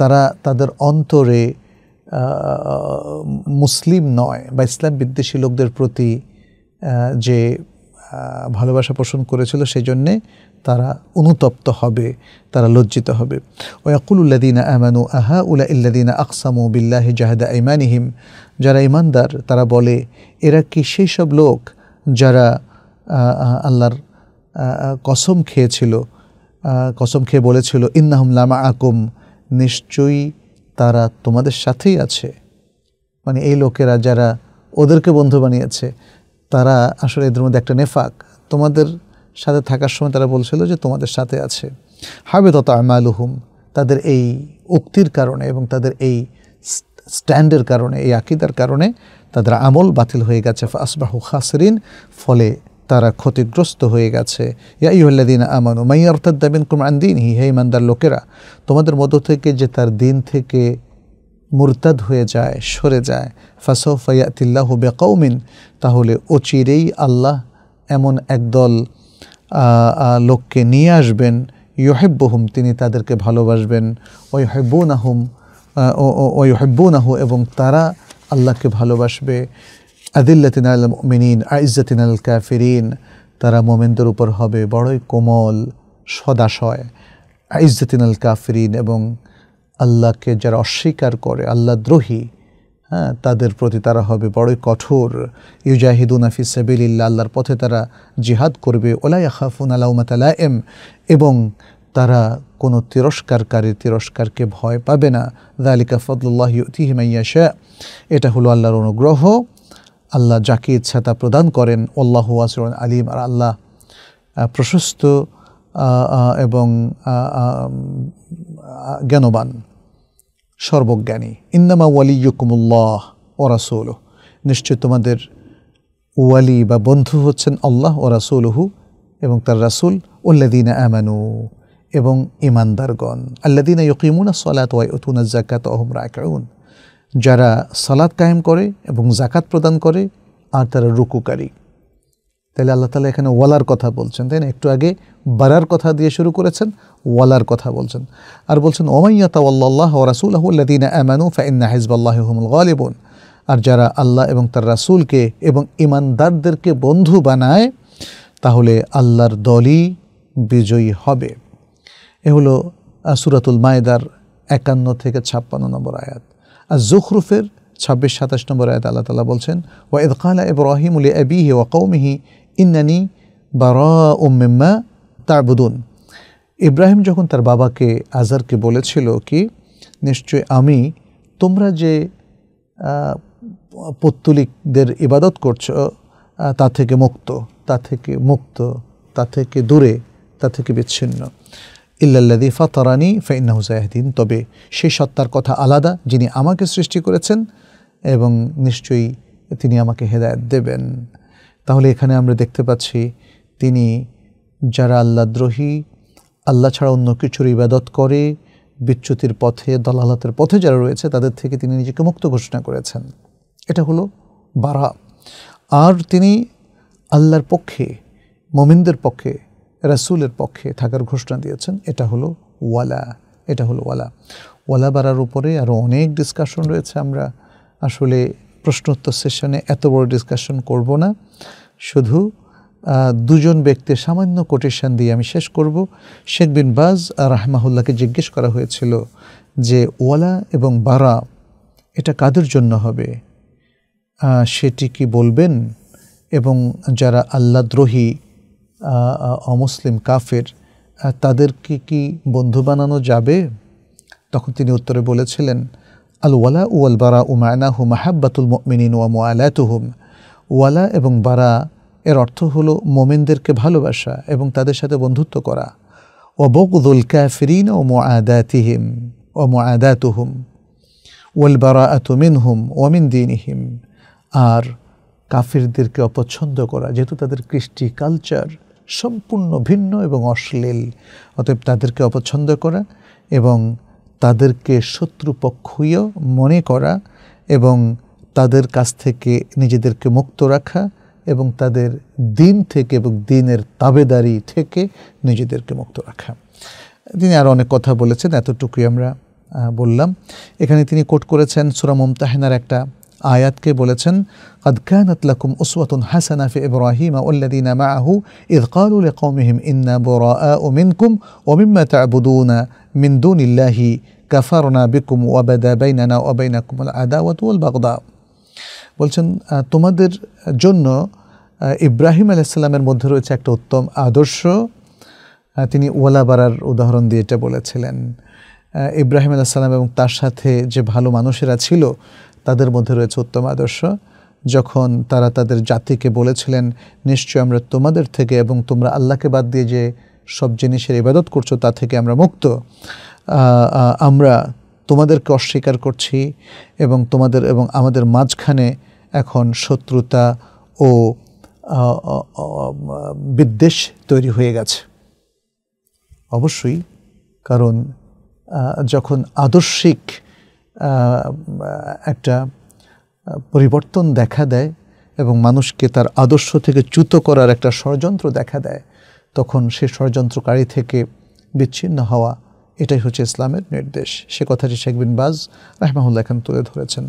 তারা তাদের অন্তরে মুসলিম নয় বা ইসলাম বিদ্বেষী লোকদের প্রতি যে ভালোবাসা পোষণ করেছিল সেই জন্যে তারা অনুতপ্ত হবে তারা লজ্জিত হবে ওয়াকুল্লাদিনা আমানু আহা উলা ইল্লাদিনা আকসামু বিল্লাহি জাহাদা ইমানিহিম যারা ইমানদার তারা বলে এরা কি সেই সব লোক যারা আল্লাহর কসম খেয়েছিল কসম খেয়ে বলেছিল ইন্নাহম লামা আকুম নিশ্চয়ই তারা তোমাদের সাথেই আছে মানে এই লোকেরা যারা ওদেরকে বন্ধু বানিয়েছে তারা আসলে এদের মধ্যে একটা নেফাক তোমাদের সাথে থাকার সময় তারা বলছিল যে তোমাদের সাথে আছে হাবে তত আমালুহুম তাদের এই উক্তির কারণে এবং তাদের এই স্ট্যান্ডের কারণে এই আকিদার কারণে তাদের আমল বাতিল হয়ে গেছে আসবাহু খাসরিন ফলে তারা ক্ষতিগ্রস্ত হয়ে গেছে ইয়া ইহল্লাদিন আমানু মাই অর্থাৎ দাবিন কুমার দিন হি হে ইমানদার লোকেরা তোমাদের মধ্য থেকে যে তার দিন থেকে মুরতাদ হয়ে যায় সরে যায় ফাসৌ ফয়াতিল্লাহ বেকৌমিন তাহলে অচিরেই আল্লাহ এমন একদল লোককে নিয়ে আসবেন ইহেব্বহুম তিনি তাদেরকে ভালোবাসবেন ওই হেব্বুন আহম ওই হেব্বুন আহ এবং তারা আল্লাহকে ভালোবাসবে আদিল্লাতিন আল মিনিন আইজাতিন আল কাফিরিন তারা মোমেনদের উপর হবে বড়ই কোমল সদাশয় আইজাতিন আল কাফিরিন এবং আল্লাহকে যারা অস্বীকার করে আল্লাহ দ্রোহী হ্যাঁ, তাদের প্রতি তারা হবে বড়ই কঠোর ইউজাহিদুন আফি সাবিল্লা আল্লাহর পথে তারা জিহাদ করবে ওলাই আখাফুন আলাউমাতালা এম এবং তারা কোনো তিরস্কারকারী তিরস্কারকে ভয় পাবে না দালিকা ফদুল্লাহ ইউতিহিমাইয়া শাহ এটা হলো আল্লাহর অনুগ্রহ আল্লাহ যাকে ইচ্ছা তা প্রদান করেন আল্লাহ ওয়াসরুল আলিম আর আল্লাহ প্রশস্ত এবং জ্ঞানবান সর্বজ্ঞানী ইন্দামা ওয়ালি ইয়কুমুল্লাহ ওরাসৌল নিশ্চয় তোমাদের ওয়ালি বা বন্ধু হচ্ছেন আল্লাহ ও এবং তার রাসুল উল্লাদিনা আমানু এবং ইমানদারগণ আল্লাদিনা ইকিমুনা সলাত ওয়াইতুনা জাকাত অহম রাকাউন যারা সালাদ কায়েম করে এবং জাকাত প্রদান করে আর তারা রুকুকারী তাহলে আল্লাহ তালা এখানে ওয়ালার কথা বলছেন তাই না একটু আগে বারার কথা দিয়ে শুরু করেছেন ওয়ালার কথা বলছেন আর বলছেন ওমাইয়াতাল্লাহ রাসুল্লাহদিন আমানু ফাইন্না হিজবাল্লাহমুল গালিবন আর যারা আল্লাহ এবং তার রাসুলকে এবং ইমানদারদেরকে বন্ধু বানায় তাহলে আল্লাহর দলই বিজয়ী হবে এ হলো সুরাতুল মায়েদার একান্ন থেকে ছাপ্পান্ন নম্বর আয়াত আর জুখরুফের ছাব্বিশ সাতাশ নম্বর আয়াত আল্লাহ তালা বলছেন ওয়াঈদ কালা ইব্রাহিম উলি আবিহি ওয়া ইন্নানি বারা তার তারবুদুন ইব্রাহিম যখন তার বাবাকে আজারকে বলেছিল কি নিশ্চয় আমি তোমরা যে পত্তলিকদের ইবাদত করছ তা থেকে মুক্ত তা থেকে মুক্ত তা থেকে দূরে তা থেকে বিচ্ছিন্ন ইল্লাল্লাদি ফাতারানি ফেইনাহুজাহদিন তবে সেই সত্তার কথা আলাদা যিনি আমাকে সৃষ্টি করেছেন এবং নিশ্চয়ই তিনি আমাকে হেদায়ত দেবেন তাহলে এখানে আমরা দেখতে পাচ্ছি তিনি যারা আল্লাদ্রোহী আল্লাহ ছাড়া অন্য কিছুর ইবাদত করে বিচ্যুতির পথে দলালতের পথে যারা রয়েছে তাদের থেকে তিনি নিজেকে মুক্ত ঘোষণা করেছেন এটা হলো বারা আর তিনি আল্লাহর পক্ষে মমিনদের পক্ষে রাসুলের পক্ষে থাকার ঘোষণা দিয়েছেন এটা হলো ওয়ালা এটা হলো ওয়ালা ওয়ালা বাড়ার উপরে আরও অনেক ডিসকাশন রয়েছে আমরা আসলে প্রশ্নোত্তর সেশনে এত বড় ডিসকাশন করব না শুধু দুজন ব্যক্তির সামান্য কোটেশন দিয়ে আমি শেষ করব শেখ বিন বাজ রাহমাহুল্লাহকে জিজ্ঞেস করা হয়েছিল যে ওয়ালা এবং বারা এটা কাদের জন্য হবে সেটি কি বলবেন এবং যারা আল্লাদ্রোহী অমুসলিম কাফের তাদের কি কি বন্ধু বানানো যাবে তখন তিনি উত্তরে বলেছিলেন আল ওয়ালা ওয়াল বারা উমায়না হুম মাহাব্বাতুল মিনিন ওয়া মোয়ালায়ত হুম ওয়ালা এবং বারা এর অর্থ হলো মোমেনদেরকে ভালোবাসা এবং তাদের সাথে বন্ধুত্ব করা ও বকদুল ক্যাফরিন ও মোয়াদাতিহিম ও মোয়াদাতুহুম ওল বারা আতুমিনহুম ওমিন দিনহিম আর কাফিরদেরকে অপছন্দ করা যেহেতু তাদের কৃষ্টি কালচার সম্পূর্ণ ভিন্ন এবং অশ্লীল অতএব তাদেরকে অপছন্দ করা এবং তাদেরকে শত্রুপক্ষীয় মনে করা এবং তাদের কাছ থেকে নিজেদেরকে মুক্ত রাখা এবং তাদের দিন থেকে এবং দিনের তাবেদারি থেকে নিজেদেরকে মুক্ত রাখা তিনি আরও অনেক কথা বলেছেন এতটুকুই আমরা বললাম এখানে তিনি কোট করেছেন সুরা মমতাহিনার একটা আয়াতকে বলেছেন কাদকানত লাকুম উসওয়াতুন হাসানা ফি ইব্রাহিম আহু মাআহু ইয ক্বালু লিকাওমিহিম ইন্না বুরাআ'উ মিনকুম ওয়া মিম্মা তা'বুদুনা মিন দুনিল্লাহি কাফারনা বিকুম ওয়া বাদা বাইনানা ওয়া বাইনাকুম আল আদাওয়াতু ওয়াল বাগদা' বলছেন তোমাদের জন্য ইব্রাহিম আলাইসাল্লামের মধ্যে রয়েছে একটা উত্তম আদর্শ তিনি বাড়ার উদাহরণ দিয়ে এটা বলেছিলেন ইব্রাহিম আলাইসাল্লাম এবং তার সাথে যে ভালো মানুষেরা ছিল তাদের মধ্যে রয়েছে উত্তম আদর্শ যখন তারা তাদের জাতিকে বলেছিলেন নিশ্চয় আমরা তোমাদের থেকে এবং তোমরা আল্লাহকে বাদ দিয়ে যে সব জিনিসের ইবাদত করছো তা থেকে আমরা মুক্ত আমরা তোমাদেরকে অস্বীকার করছি এবং তোমাদের এবং আমাদের মাঝখানে এখন শত্রুতা ও বিদ্বেষ তৈরি হয়ে গেছে অবশ্যই কারণ যখন আদর্শিক একটা পরিবর্তন দেখা দেয় এবং মানুষকে তার আদর্শ থেকে চ্যুত করার একটা ষড়যন্ত্র দেখা দেয় তখন সে ষড়যন্ত্রকারী থেকে বিচ্ছিন্ন হওয়া এটাই হচ্ছে ইসলামের নির্দেশ সে কথাটি শেখ বিন বাজ রাহমাহুল্লাহ এখানে তুলে ধরেছেন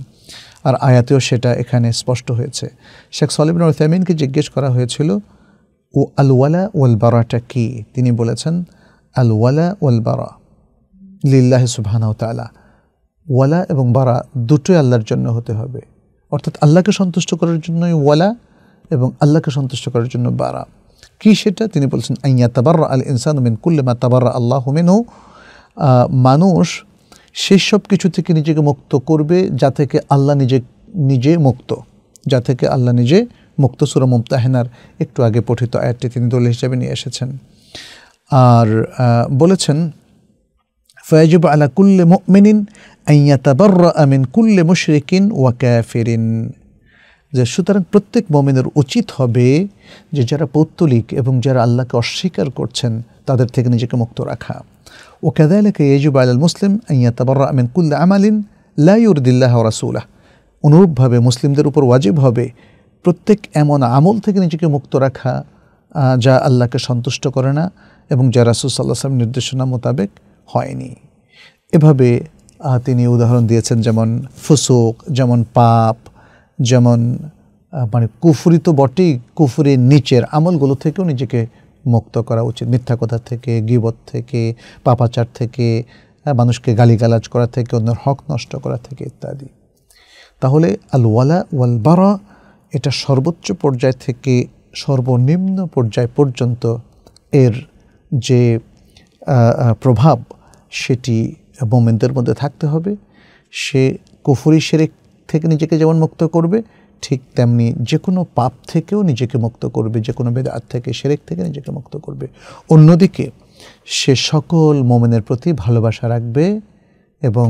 আর আয়াতেও সেটা এখানে স্পষ্ট হয়েছে শেখ সলিবিন ওসামিনকে জিজ্ঞেস করা হয়েছিল ও আলওয়ালা ওয়াল বারাটা কি তিনি বলেছেন আলওয়ালা ওয়াল বারা লিল্লাহ সুবহানাহু তালা ওয়ালা এবং বারা দুটোই আল্লাহর জন্য হতে হবে অর্থাৎ আল্লাহকে সন্তুষ্ট করার জন্যই ওয়ালা এবং আল্লাহকে সন্তুষ্ট করার জন্য বারা কি সেটা তিনি বলছেন আইয়া তাবার আল ইনসান মিন কুল্লে মা তাবার আল্লাহ মিনহু মানুষ সেই সব কিছু থেকে নিজেকে মুক্ত করবে যা থেকে আল্লাহ নিজে নিজে মুক্ত যা থেকে আল্লাহ নিজে মুক্ত সুরা মুমতাহেনার একটু আগে পঠিত আয়াতটি তিনি দল হিসাবে নিয়ে এসেছেন আর বলেছেন ফয়াজিব আলা কুল্লে মিনিন আইয়াতাবর আমিন কুল্লে মুশরিকিন ওয়া ক্যাফেরিন যে সুতরাং প্রত্যেক মমিনের উচিত হবে যে যারা পৌত্তলিক এবং যারা আল্লাহকে অস্বীকার করছেন তাদের থেকে নিজেকে মুক্ত রাখা وكذلك يجب على المسلم أن يتبرأ من كل عمل لا يرد الله ورسوله অনুরূপভাবে মুসলিমদের উপর ওয়াজিব হবে প্রত্যেক এমন আমল থেকে নিজেকে মুক্ত রাখা যা আল্লাহকে সন্তুষ্ট করে না এবং যা রাসুল সাল্লাহ নির্দেশনা মোতাবেক হয়নি এভাবে তিনি উদাহরণ দিয়েছেন যেমন ফুসুক যেমন পাপ যেমন মানে কুফুরি তো বটেই কুফুরের নিচের আমলগুলো থেকেও নিজেকে মুক্ত করা উচিত মিথ্যা কথা থেকে গিবত থেকে পাপাচার থেকে হ্যাঁ, মানুষকে গালিগালাজ করা থেকে অন্যের হক নষ্ট করা থেকে ইত্যাদি তাহলে আল ওয়ালা ওয়াল বারা এটা সর্বোচ্চ পর্যায় থেকে সর্বনিম্ন পর্যায় পর্যন্ত এর যে প্রভাব সেটি মোমেনদের মধ্যে থাকতে হবে সে কুফুরি সেরে থেকে নিজেকে যেমন মুক্ত করবে ঠিক তেমনি যে কোনো পাপ থেকেও নিজেকে মুক্ত করবে যে কোনো বেদাত থেকে সেরেক থেকে নিজেকে মুক্ত করবে অন্যদিকে সে সকল মোমেনের প্রতি ভালোবাসা রাখবে এবং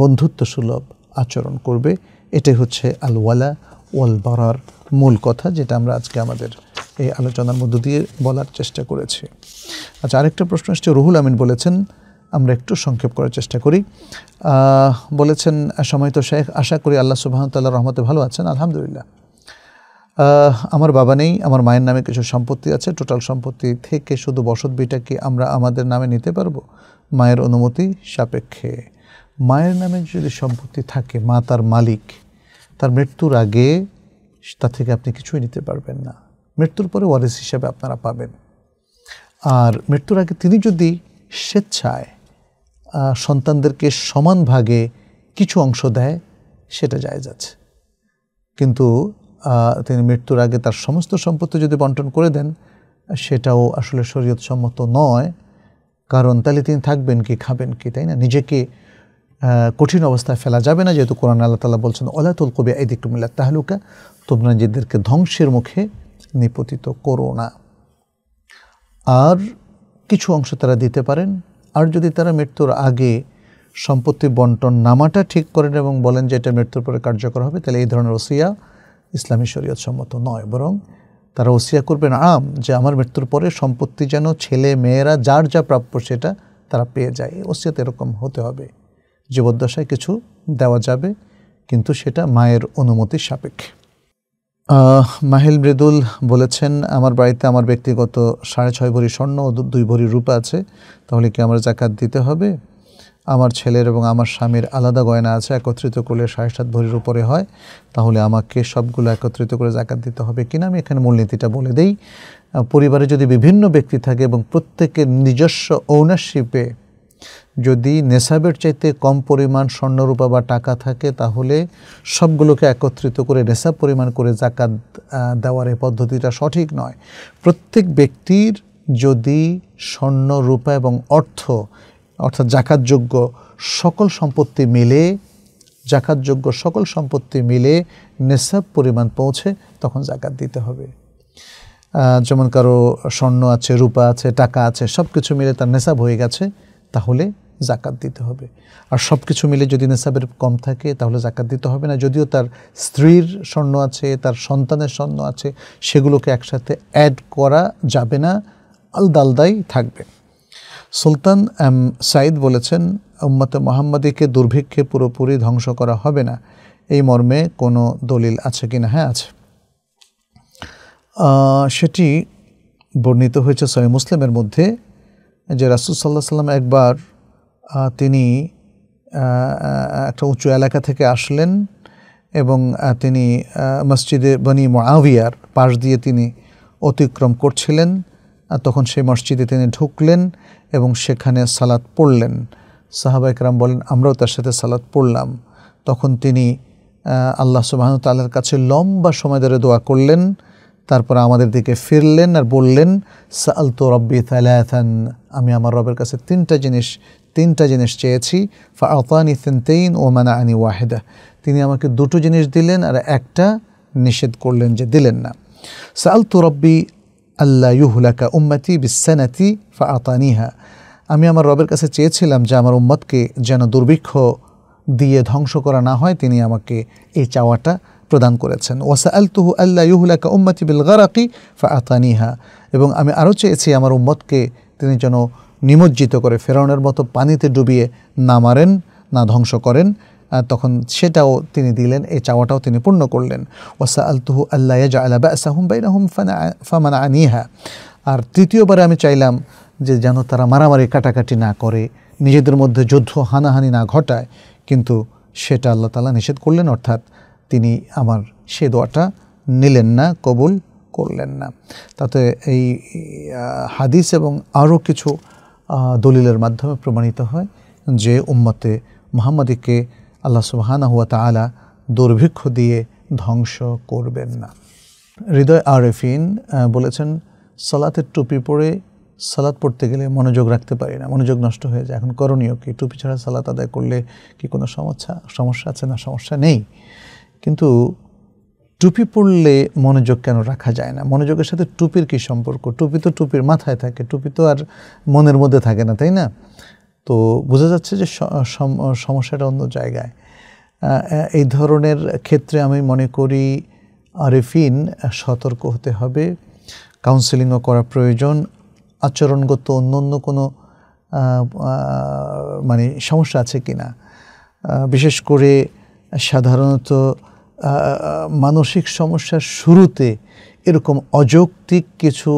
বন্ধুত্ব সুলভ আচরণ করবে এটাই হচ্ছে আলওয়ালা ওয়াল বারার মূল কথা যেটা আমরা আজকে আমাদের এই আলোচনার মধ্য দিয়ে বলার চেষ্টা করেছি আচ্ছা আরেকটা প্রশ্ন এসছে রুহুল আমিন বলেছেন আমরা একটু সংক্ষেপ করার চেষ্টা করি বলেছেন সময় তো শেখ আশা করি আল্লাহ সুবাহতাল্লাহ রহমতে ভালো আছেন আলহামদুলিল্লাহ আমার বাবা নেই আমার মায়ের নামে কিছু সম্পত্তি আছে টোটাল সম্পত্তি থেকে শুধু বিটা কি আমরা আমাদের নামে নিতে পারবো মায়ের অনুমতি সাপেক্ষে মায়ের নামে যদি সম্পত্তি থাকে মা তার মালিক তার মৃত্যুর আগে তা থেকে আপনি কিছুই নিতে পারবেন না মৃত্যুর পরে ওয়ারেস হিসাবে আপনারা পাবেন আর মৃত্যুর আগে তিনি যদি স্বেচ্ছায় সন্তানদেরকে সমান ভাগে কিছু অংশ দেয় সেটা যায় যাচ্ছে কিন্তু তিনি মৃত্যুর আগে তার সমস্ত সম্পত্তি যদি বন্টন করে দেন সেটাও আসলে শরীয়ত সম্মত নয় কারণ তাহলে তিনি থাকবেন কি খাবেন কি তাই না নিজেকে কঠিন অবস্থায় ফেলা যাবে না যেহেতু কোরআন আল্লাহ তালা বলছেন ওলা তুল কবি এদিকুমিল্লা তাহলুকা তোমরা নিজেদেরকে ধ্বংসের মুখে নিপতিত করো না আর কিছু অংশ তারা দিতে পারেন আর যদি তারা মৃত্যুর আগে সম্পত্তি বন্টন নামাটা ঠিক করেন এবং বলেন যে এটা মৃত্যুর পরে কার্যকর হবে তাহলে এই ধরনের ওসিয়া ইসলামী শরীয়ত সম্মত নয় বরং তারা ওসিয়া করবেন আম যে আমার মৃত্যুর পরে সম্পত্তি যেন ছেলে মেয়েরা যার যা প্রাপ্য সেটা তারা পেয়ে যায় ওসিয়াতে এরকম হতে হবে জীবদ্দশায় কিছু দেওয়া যাবে কিন্তু সেটা মায়ের অনুমতি সাপেক্ষে মাহিল মৃদুল বলেছেন আমার বাড়িতে আমার ব্যক্তিগত সাড়ে ছয় ভরি স্বর্ণ ও দুই ভরি রূপ আছে তাহলে কি আমার জাকাত দিতে হবে আমার ছেলের এবং আমার স্বামীর আলাদা গয়না আছে একত্রিত করলে সাড়ে সাত ভরির উপরে হয় তাহলে আমাকে সবগুলো একত্রিত করে জাকাত দিতে হবে কিনা আমি এখানে মূলনীতিটা বলে দেই পরিবারে যদি বিভিন্ন ব্যক্তি থাকে এবং প্রত্যেকের নিজস্ব ওনারশিপে যদি নেশাবের চাইতে কম পরিমাণ স্বর্ণরূপা বা টাকা থাকে তাহলে সবগুলোকে একত্রিত করে নেশাব পরিমাণ করে জাকাত দেওয়ার এই পদ্ধতিটা সঠিক নয় প্রত্যেক ব্যক্তির যদি স্বর্ণরূপা এবং অর্থ অর্থাৎ জাকাতযোগ্য সকল সম্পত্তি মিলে জাকাতযোগ্য সকল সম্পত্তি মিলে নেশাব পরিমাণ পৌঁছে তখন জাকাত দিতে হবে যেমন কারো স্বর্ণ আছে রূপা আছে টাকা আছে সব কিছু মিলে তার নেশাব হয়ে গেছে তাহলে জাকাত দিতে হবে আর সব কিছু মিলে যদি নেশাবের কম থাকে তাহলে জাকাত দিতে হবে না যদিও তার স্ত্রীর স্বর্ণ আছে তার সন্তানের স্বর্ণ আছে সেগুলোকে একসাথে অ্যাড করা যাবে না আলদা আলদাই থাকবে সুলতান এম সাইদ বলেছেন উম্মতে মোহাম্মদীকে দুর্ভিক্ষে পুরোপুরি ধ্বংস করা হবে না এই মর্মে কোনো দলিল আছে কি না হ্যাঁ আছে সেটি বর্ণিত হয়েছে সয় মুসলিমের মধ্যে যে রাসুল সাল্লাহ সাল্লাম একবার তিনি একটা উঁচু এলাকা থেকে আসলেন এবং তিনি মসজিদে বনি মাবিয়ার পাশ দিয়ে তিনি অতিক্রম করছিলেন তখন সেই মসজিদে তিনি ঢুকলেন এবং সেখানে সালাত পড়লেন সাহাবা ইকরাম বলেন আমরাও তার সাথে সালাত পড়লাম তখন তিনি আল্লাহ সুবাহ তাল্লার কাছে লম্বা সময় ধরে দোয়া করলেন তারপর আমাদের দিকে ফিরলেন আর বললেন সাল তো রব্বি তালাথান আমি আমার রবের কাছে তিনটা জিনিস তিনটা জিনিস চেয়েছি ফা আতানি তিনতেইন ও মানা আনি ওয়াহেদা তিনি আমাকে দুটো জিনিস দিলেন আর একটা নিষেধ করলেন যে দিলেন না সাল তু রব্বি আল্লাহ ইহুলাকা উম্মতি বিশ্বানাতি ফা আতানিহা আমি আমার রবের কাছে চেয়েছিলাম যে আমার উম্মতকে যেন দুর্ভিক্ষ দিয়ে ধ্বংস করা না হয় তিনি আমাকে এই চাওয়াটা প্রদান করেছেন ওয়াসা আলতুহু আল্লাহ ইহুলাকা উম্মতি বিল গারাকি ফা আতানিহা এবং আমি আরও চেয়েছি আমার উম্মতকে তিনি যেন নিমজ্জিত করে ফেরাউনের মতো পানিতে ডুবিয়ে না মারেন না ধ্বংস করেন তখন সেটাও তিনি দিলেন এই চাওয়াটাও তিনি পূর্ণ করলেন ওয়াসা আলতুহু আল্লাহ জা আলা বাসাহুম বাইনাহুম ফামান আনিহা আর তৃতীয়বারে আমি চাইলাম যে যেন তারা মারামারি কাটাকাটি না করে নিজেদের মধ্যে যুদ্ধ হানাহানি না ঘটায় কিন্তু সেটা আল্লাহ তালা নিষেধ করলেন অর্থাৎ তিনি আমার সে দোয়াটা নিলেন না কবুল করলেন না তাতে এই হাদিস এবং আরও কিছু দলিলের মাধ্যমে প্রমাণিত হয় যে উম্মতে মোহাম্মদীকে আল্লাহ সুবাহানা হুয়া তালা দুর্ভিক্ষ দিয়ে ধ্বংস করবেন না হৃদয় আরেফিন বলেছেন সালাতের টুপি পরে সালাত পড়তে গেলে মনোযোগ রাখতে পারি না মনোযোগ নষ্ট হয়ে যায় এখন করণীয় কি টুপি ছাড়া সালাত আদায় করলে কি কোনো সমস্যা সমস্যা আছে না সমস্যা নেই কিন্তু টুপি পরলে মনোযোগ কেন রাখা যায় না মনোযোগের সাথে টুপির কি সম্পর্ক টুপি তো টুপির মাথায় থাকে টুপি তো আর মনের মধ্যে থাকে না তাই না তো বোঝা যাচ্ছে যে সমস্যাটা অন্য জায়গায় এই ধরনের ক্ষেত্রে আমি মনে করি আরেফিন সতর্ক হতে হবে কাউন্সেলিংও করা প্রয়োজন আচরণগত অন্য অন্য কোনো মানে সমস্যা আছে কি না বিশেষ করে সাধারণত মানসিক সমস্যার শুরুতে এরকম অযৌক্তিক কিছু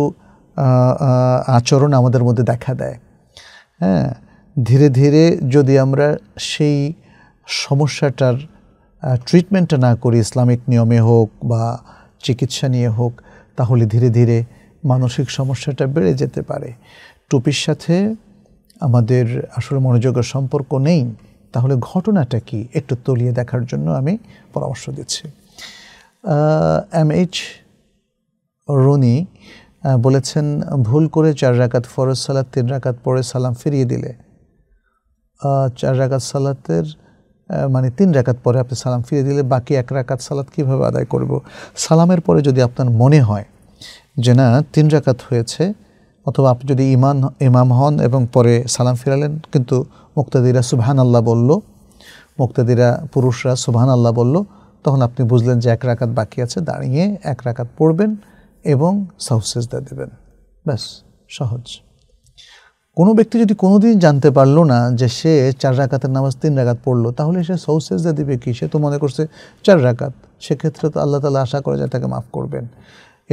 আচরণ আমাদের মধ্যে দেখা দেয় হ্যাঁ ধীরে ধীরে যদি আমরা সেই সমস্যাটার ট্রিটমেন্টটা না করি ইসলামিক নিয়মে হোক বা চিকিৎসা নিয়ে হোক তাহলে ধীরে ধীরে মানসিক সমস্যাটা বেড়ে যেতে পারে টুপির সাথে আমাদের আসলে মনোযোগের সম্পর্ক নেই তাহলে ঘটনাটা কি একটু তলিয়ে দেখার জন্য আমি পরামর্শ দিচ্ছি এম এইচ রনি বলেছেন ভুল করে চার রাকাত ফরজ সালাত তিন রাকাত পরে সালাম ফিরিয়ে দিলে চার রাকাত সালাতের মানে তিন রাকাত পরে আপনি সালাম ফিরিয়ে দিলে বাকি এক রাকাত সালাত কীভাবে আদায় করব সালামের পরে যদি আপনার মনে হয় যে না তিন রাকাত হয়েছে অথবা আপনি যদি ইমান ইমাম হন এবং পরে সালাম ফিরালেন কিন্তু মুক্তাদিরা সুবহান আল্লাহ বলল মুক্তাদিরা পুরুষরা সুবহান আল্লাহ বলল তখন আপনি বুঝলেন যে এক রাকাত বাকি আছে দাঁড়িয়ে এক রাকাত পড়বেন এবং সাহসেজদা দেবেন ব্যাস সহজ কোনো ব্যক্তি যদি কোনোদিন জানতে পারলো না যে সে চার রাকাতের নামাজ তিন রাকাত পড়লো তাহলে সে সৌসেজদা দিবে কি সে তো মনে করছে চার রাকাত সেক্ষেত্রে তো আল্লাহ তালা আশা করে যায় তাকে মাফ করবেন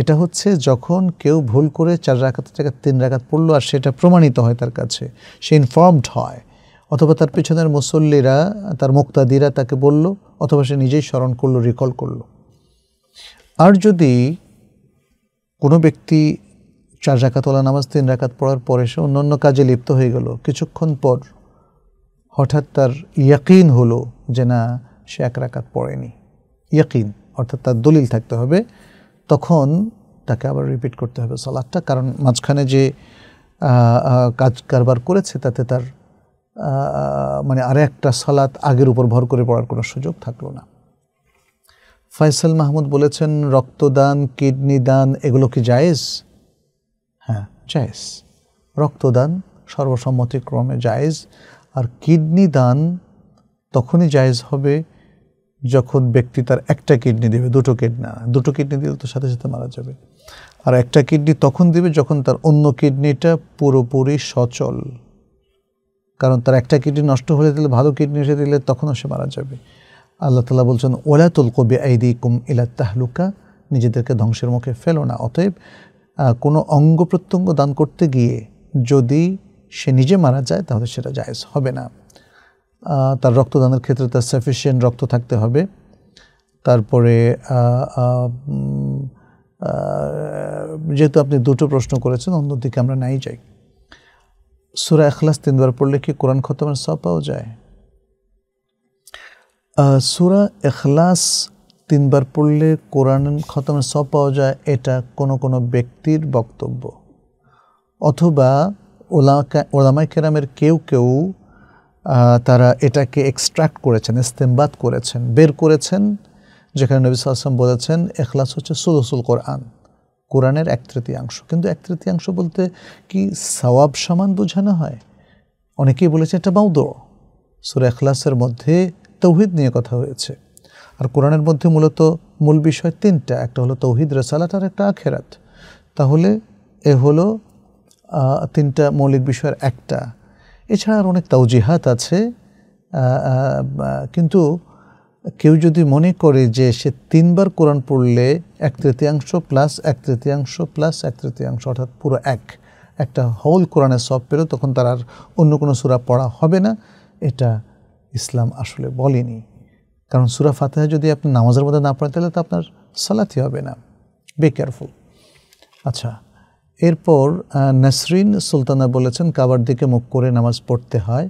এটা হচ্ছে যখন কেউ ভুল করে চার রাকাতের জায়গায় তিন রাকাত পড়লো আর সেটা প্রমাণিত হয় তার কাছে সে ইনফর্মড হয় অথবা তার পেছনের মুসল্লিরা তার মুক্তাদিরা তাকে বলল অথবা সে নিজেই স্মরণ করলো রিকল করলো আর যদি কোনো ব্যক্তি চার ওলা নামাজ তিন রাকাত পড়ার পরে সে অন্যান্য কাজে লিপ্ত হয়ে গেল কিছুক্ষণ পর হঠাৎ তার ইয়াকিন হলো যে না সে এক রাকাত পড়েনি ইয়াকিন অর্থাৎ তার দলিল থাকতে হবে তখন তাকে আবার রিপিট করতে হবে সালাদটা কারণ মাঝখানে যে কাজ কারবার করেছে তাতে তার মানে আর একটা সালাত আগের উপর ভর করে পড়ার কোনো সুযোগ থাকলো না ফয়সাল মাহমুদ বলেছেন রক্তদান কিডনি দান এগুলো কি জায়েজ হ্যাঁ জায়েজ রক্তদান সর্বসম্মতিক্রমে জায়েজ আর কিডনি দান তখনই জায়েজ হবে যখন ব্যক্তি তার একটা কিডনি দেবে দুটো কিডনি না দুটো কিডনি দিলে তো সাথে সাথে মারা যাবে আর একটা কিডনি তখন দেবে যখন তার অন্য কিডনিটা পুরোপুরি সচল কারণ তার একটা কিডনি নষ্ট হয়ে দিলে ভালো কিডনি এসে দিলে তখনও সে মারা যাবে আল্লাহ তালা বলছেন ওলা তুলকবি আইদি কুম ইলা তাহলুকা নিজেদেরকে ধ্বংসের মুখে ফেলো না অতএব কোনো অঙ্গ প্রত্যঙ্গ দান করতে গিয়ে যদি সে নিজে মারা যায় তাহলে সেটা জায়েজ হবে না তার রক্তদানের ক্ষেত্রে তার সাফিসিয়েন্ট রক্ত থাকতে হবে তারপরে যেহেতু আপনি দুটো প্রশ্ন করেছেন অন্যদিকে আমরা নাই যাই সুরা এখলাস তিনবার পড়লে কি কোরআন খতমের সব পাওয়া যায় সুরা এখলাস তিনবার পড়লে কোরআন খতমের সব পাওয়া যায় এটা কোনো কোনো ব্যক্তির বক্তব্য অথবা ওলাকা ওলামাই কেরামের কেউ কেউ তারা এটাকে এক্সট্রাক্ট করেছেন ইস্তেমবাদ করেছেন বের করেছেন যেখানে নবী সাল্লাম বলেছেন এখলাস হচ্ছে সুলসুল কোরআন কোরআনের এক তৃতীয়াংশ কিন্তু এক তৃতীয়াংশ বলতে কি সওয়াব সমান বোঝানো হয় অনেকেই বলেছে এটা বাউদ সুরা এখলাসের মধ্যে তৌহিদ নিয়ে কথা হয়েছে আর কোরআনের মধ্যে মূলত মূল বিষয় তিনটা একটা হলো তৌহিদ রেসালাত আর একটা আখেরাত তাহলে এ হলো তিনটা মৌলিক বিষয়ের একটা এছাড়া আর অনেক তাওজিহাত আছে কিন্তু কেউ যদি মনে করে যে সে তিনবার কোরআন পড়লে এক তৃতীয়াংশ প্লাস এক তৃতীয়াংশ প্লাস এক তৃতীয়াংশ অর্থাৎ পুরো এক একটা হোল কোরআনের সব পেরো তখন তার আর অন্য কোনো সুরা পড়া হবে না এটা ইসলাম আসলে বলেনি কারণ সুরা ফাতে যদি আপনি নামাজের মধ্যে না পড়েন তাহলে তো আপনার সালাতি হবে না বে কেয়ারফুল আচ্ছা এরপর নাসরিন সুলতানা বলেছেন কাবার দিকে মুখ করে নামাজ পড়তে হয়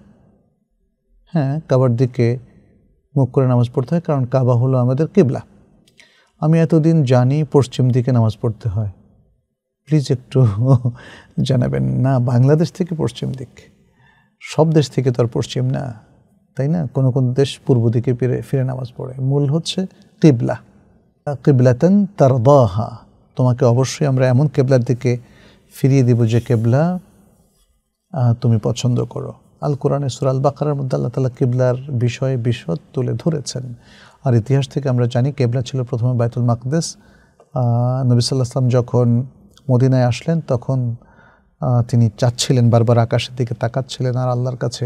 হ্যাঁ কাবার দিকে মুখ করে নামাজ পড়তে হয় কারণ কাবা হলো আমাদের কেবলা আমি এতদিন জানি পশ্চিম দিকে নামাজ পড়তে হয় প্লিজ একটু জানাবেন না বাংলাদেশ থেকে পশ্চিম দিক সব দেশ থেকে তো আর পশ্চিম না তাই না কোনো কোনো দেশ পূর্ব দিকে ফিরে ফিরে নামাজ পড়ে মূল হচ্ছে কিবলা কিবলাতেন তার দহা তোমাকে অবশ্যই আমরা এমন কেবলার দিকে ফিরিয়ে দিব যে কেবলা তুমি পছন্দ করো আল কোরআনে সুরাল বাকার মধ্যে আল্লাহ তালা কেবলার বিষয়ে বিশদ তুলে ধরেছেন আর ইতিহাস থেকে আমরা জানি কেবলা ছিল প্রথমে বায়তুল মাকদেস নবী যখন মদিনায় আসলেন তখন তিনি চাচ্ছিলেন বারবার আকাশের দিকে তাকাচ্ছিলেন আর আল্লাহর কাছে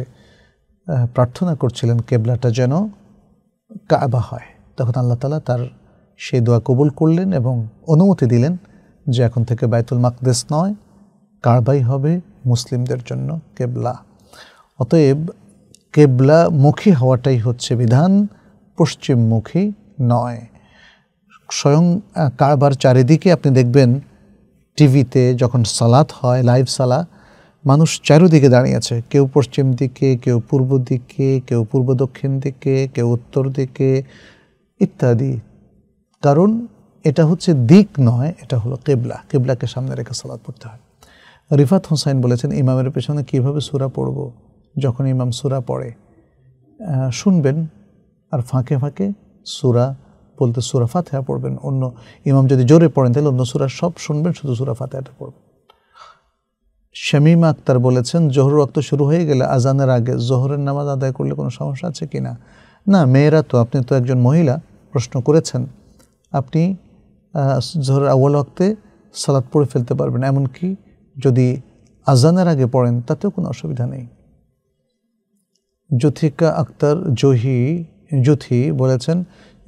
প্রার্থনা করছিলেন কেবলাটা যেন কাবা হয় তখন আল্লাহ তালা তার সেই দোয়া কবুল করলেন এবং অনুমতি দিলেন যে এখন থেকে বায়তুল মাকদেস নয় কারবাই হবে মুসলিমদের জন্য কেবলা অতএব কেবলা মুখী হওয়াটাই হচ্ছে বিধান পশ্চিমমুখী নয় স্বয়ং কারবার চারিদিকে আপনি দেখবেন টিভিতে যখন সালাত হয় লাইভ সালা মানুষ চারিদিকে দাঁড়িয়ে আছে কেউ পশ্চিম দিকে কেউ পূর্ব দিকে কেউ পূর্ব দক্ষিণ দিকে কেউ উত্তর দিকে ইত্যাদি কারণ এটা হচ্ছে দিক নয় এটা হলো কেবলা কেবলাকে সামনে রেখে সালাদ পড়তে হয় রিফাত হোসাইন বলেছেন ইমামের পেছনে কীভাবে সুরা পড়বো যখন ইমাম সুরা পড়ে শুনবেন আর ফাঁকে ফাঁকে সুরা বলতে সুরা ফাতেহা পড়বেন অন্য ইমাম যদি জোরে পড়েন তাহলে অন্য সুরা সব শুনবেন শুধু সুরা ফাতেহাটা পড়বেন শামিমা আক্তার বলেছেন জোহর রক্ত শুরু হয়ে গেলে আজানের আগে জোহরের নামাজ আদায় করলে কোনো সমস্যা আছে কি না না মেয়েরা তো আপনি তো একজন মহিলা প্রশ্ন করেছেন আপনি জোহরের আউ্বাল ওয়াক্তে সালাদ পড়ে ফেলতে পারবেন এমনকি যদি আজানের আগে পড়েন তাতেও কোনো অসুবিধা নেই জ্যোথিকা আক্তার জহি জ্যোথি বলেছেন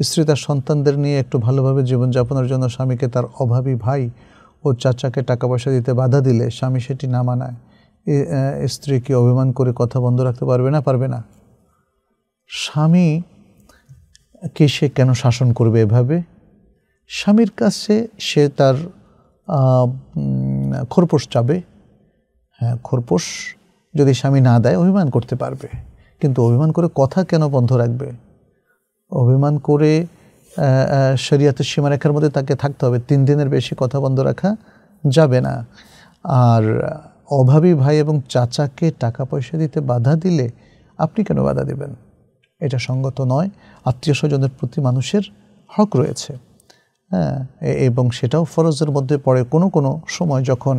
স্ত্রী তার সন্তানদের নিয়ে একটু ভালোভাবে জীবনযাপনের জন্য স্বামীকে তার অভাবী ভাই ও চাচাকে টাকা পয়সা দিতে বাধা দিলে স্বামী সেটি না মানায় স্ত্রী কি অভিমান করে কথা বন্ধ রাখতে পারবে না পারবে না স্বামী কে সে কেন শাসন করবে এভাবে স্বামীর কাছে সে তার খরপোশ চাবে হ্যাঁ খরপোশ যদি স্বামী না দেয় অভিমান করতে পারবে কিন্তু অভিমান করে কথা কেন বন্ধ রাখবে অভিমান করে শরিয়াতের সীমারেখার মধ্যে তাকে থাকতে হবে তিন দিনের বেশি কথা বন্ধ রাখা যাবে না আর অভাবী ভাই এবং চাচাকে টাকা পয়সা দিতে বাধা দিলে আপনি কেন বাধা দেবেন এটা সঙ্গত নয় আত্মীয় স্বজনের প্রতি মানুষের হক রয়েছে হ্যাঁ এবং সেটাও ফরজের মধ্যে পড়ে কোনো কোনো সময় যখন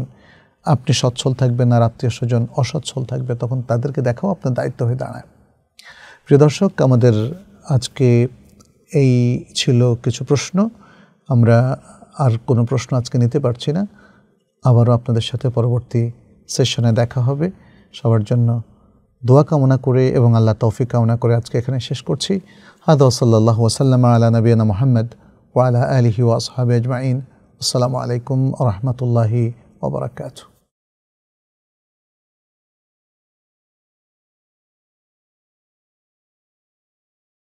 আপনি সচ্ছল থাকবেন আর আত্মীয় স্বজন অসচ্ছল থাকবে তখন তাদেরকে দেখাও আপনার দায়িত্ব হয়ে দাঁড়ায় প্রিয় দর্শক আমাদের আজকে এই ছিল কিছু প্রশ্ন আমরা আর কোনো প্রশ্ন আজকে নিতে পারছি না আবারও আপনাদের সাথে পরবর্তী সেশনে দেখা হবে সবার জন্য দোয়া কামনা করে এবং আল্লাহ তৌফিক কামনা করে আজকে এখানে শেষ করছি হাদা সাল্লাহ ওসাল্লাম আলা নবীনা মোহাম্মদ ওয়ালা আলহি ওয়াসহাবে আজমাইন আসসালামু আলাইকুম রহমতুল্লাহি ওবরাকাতু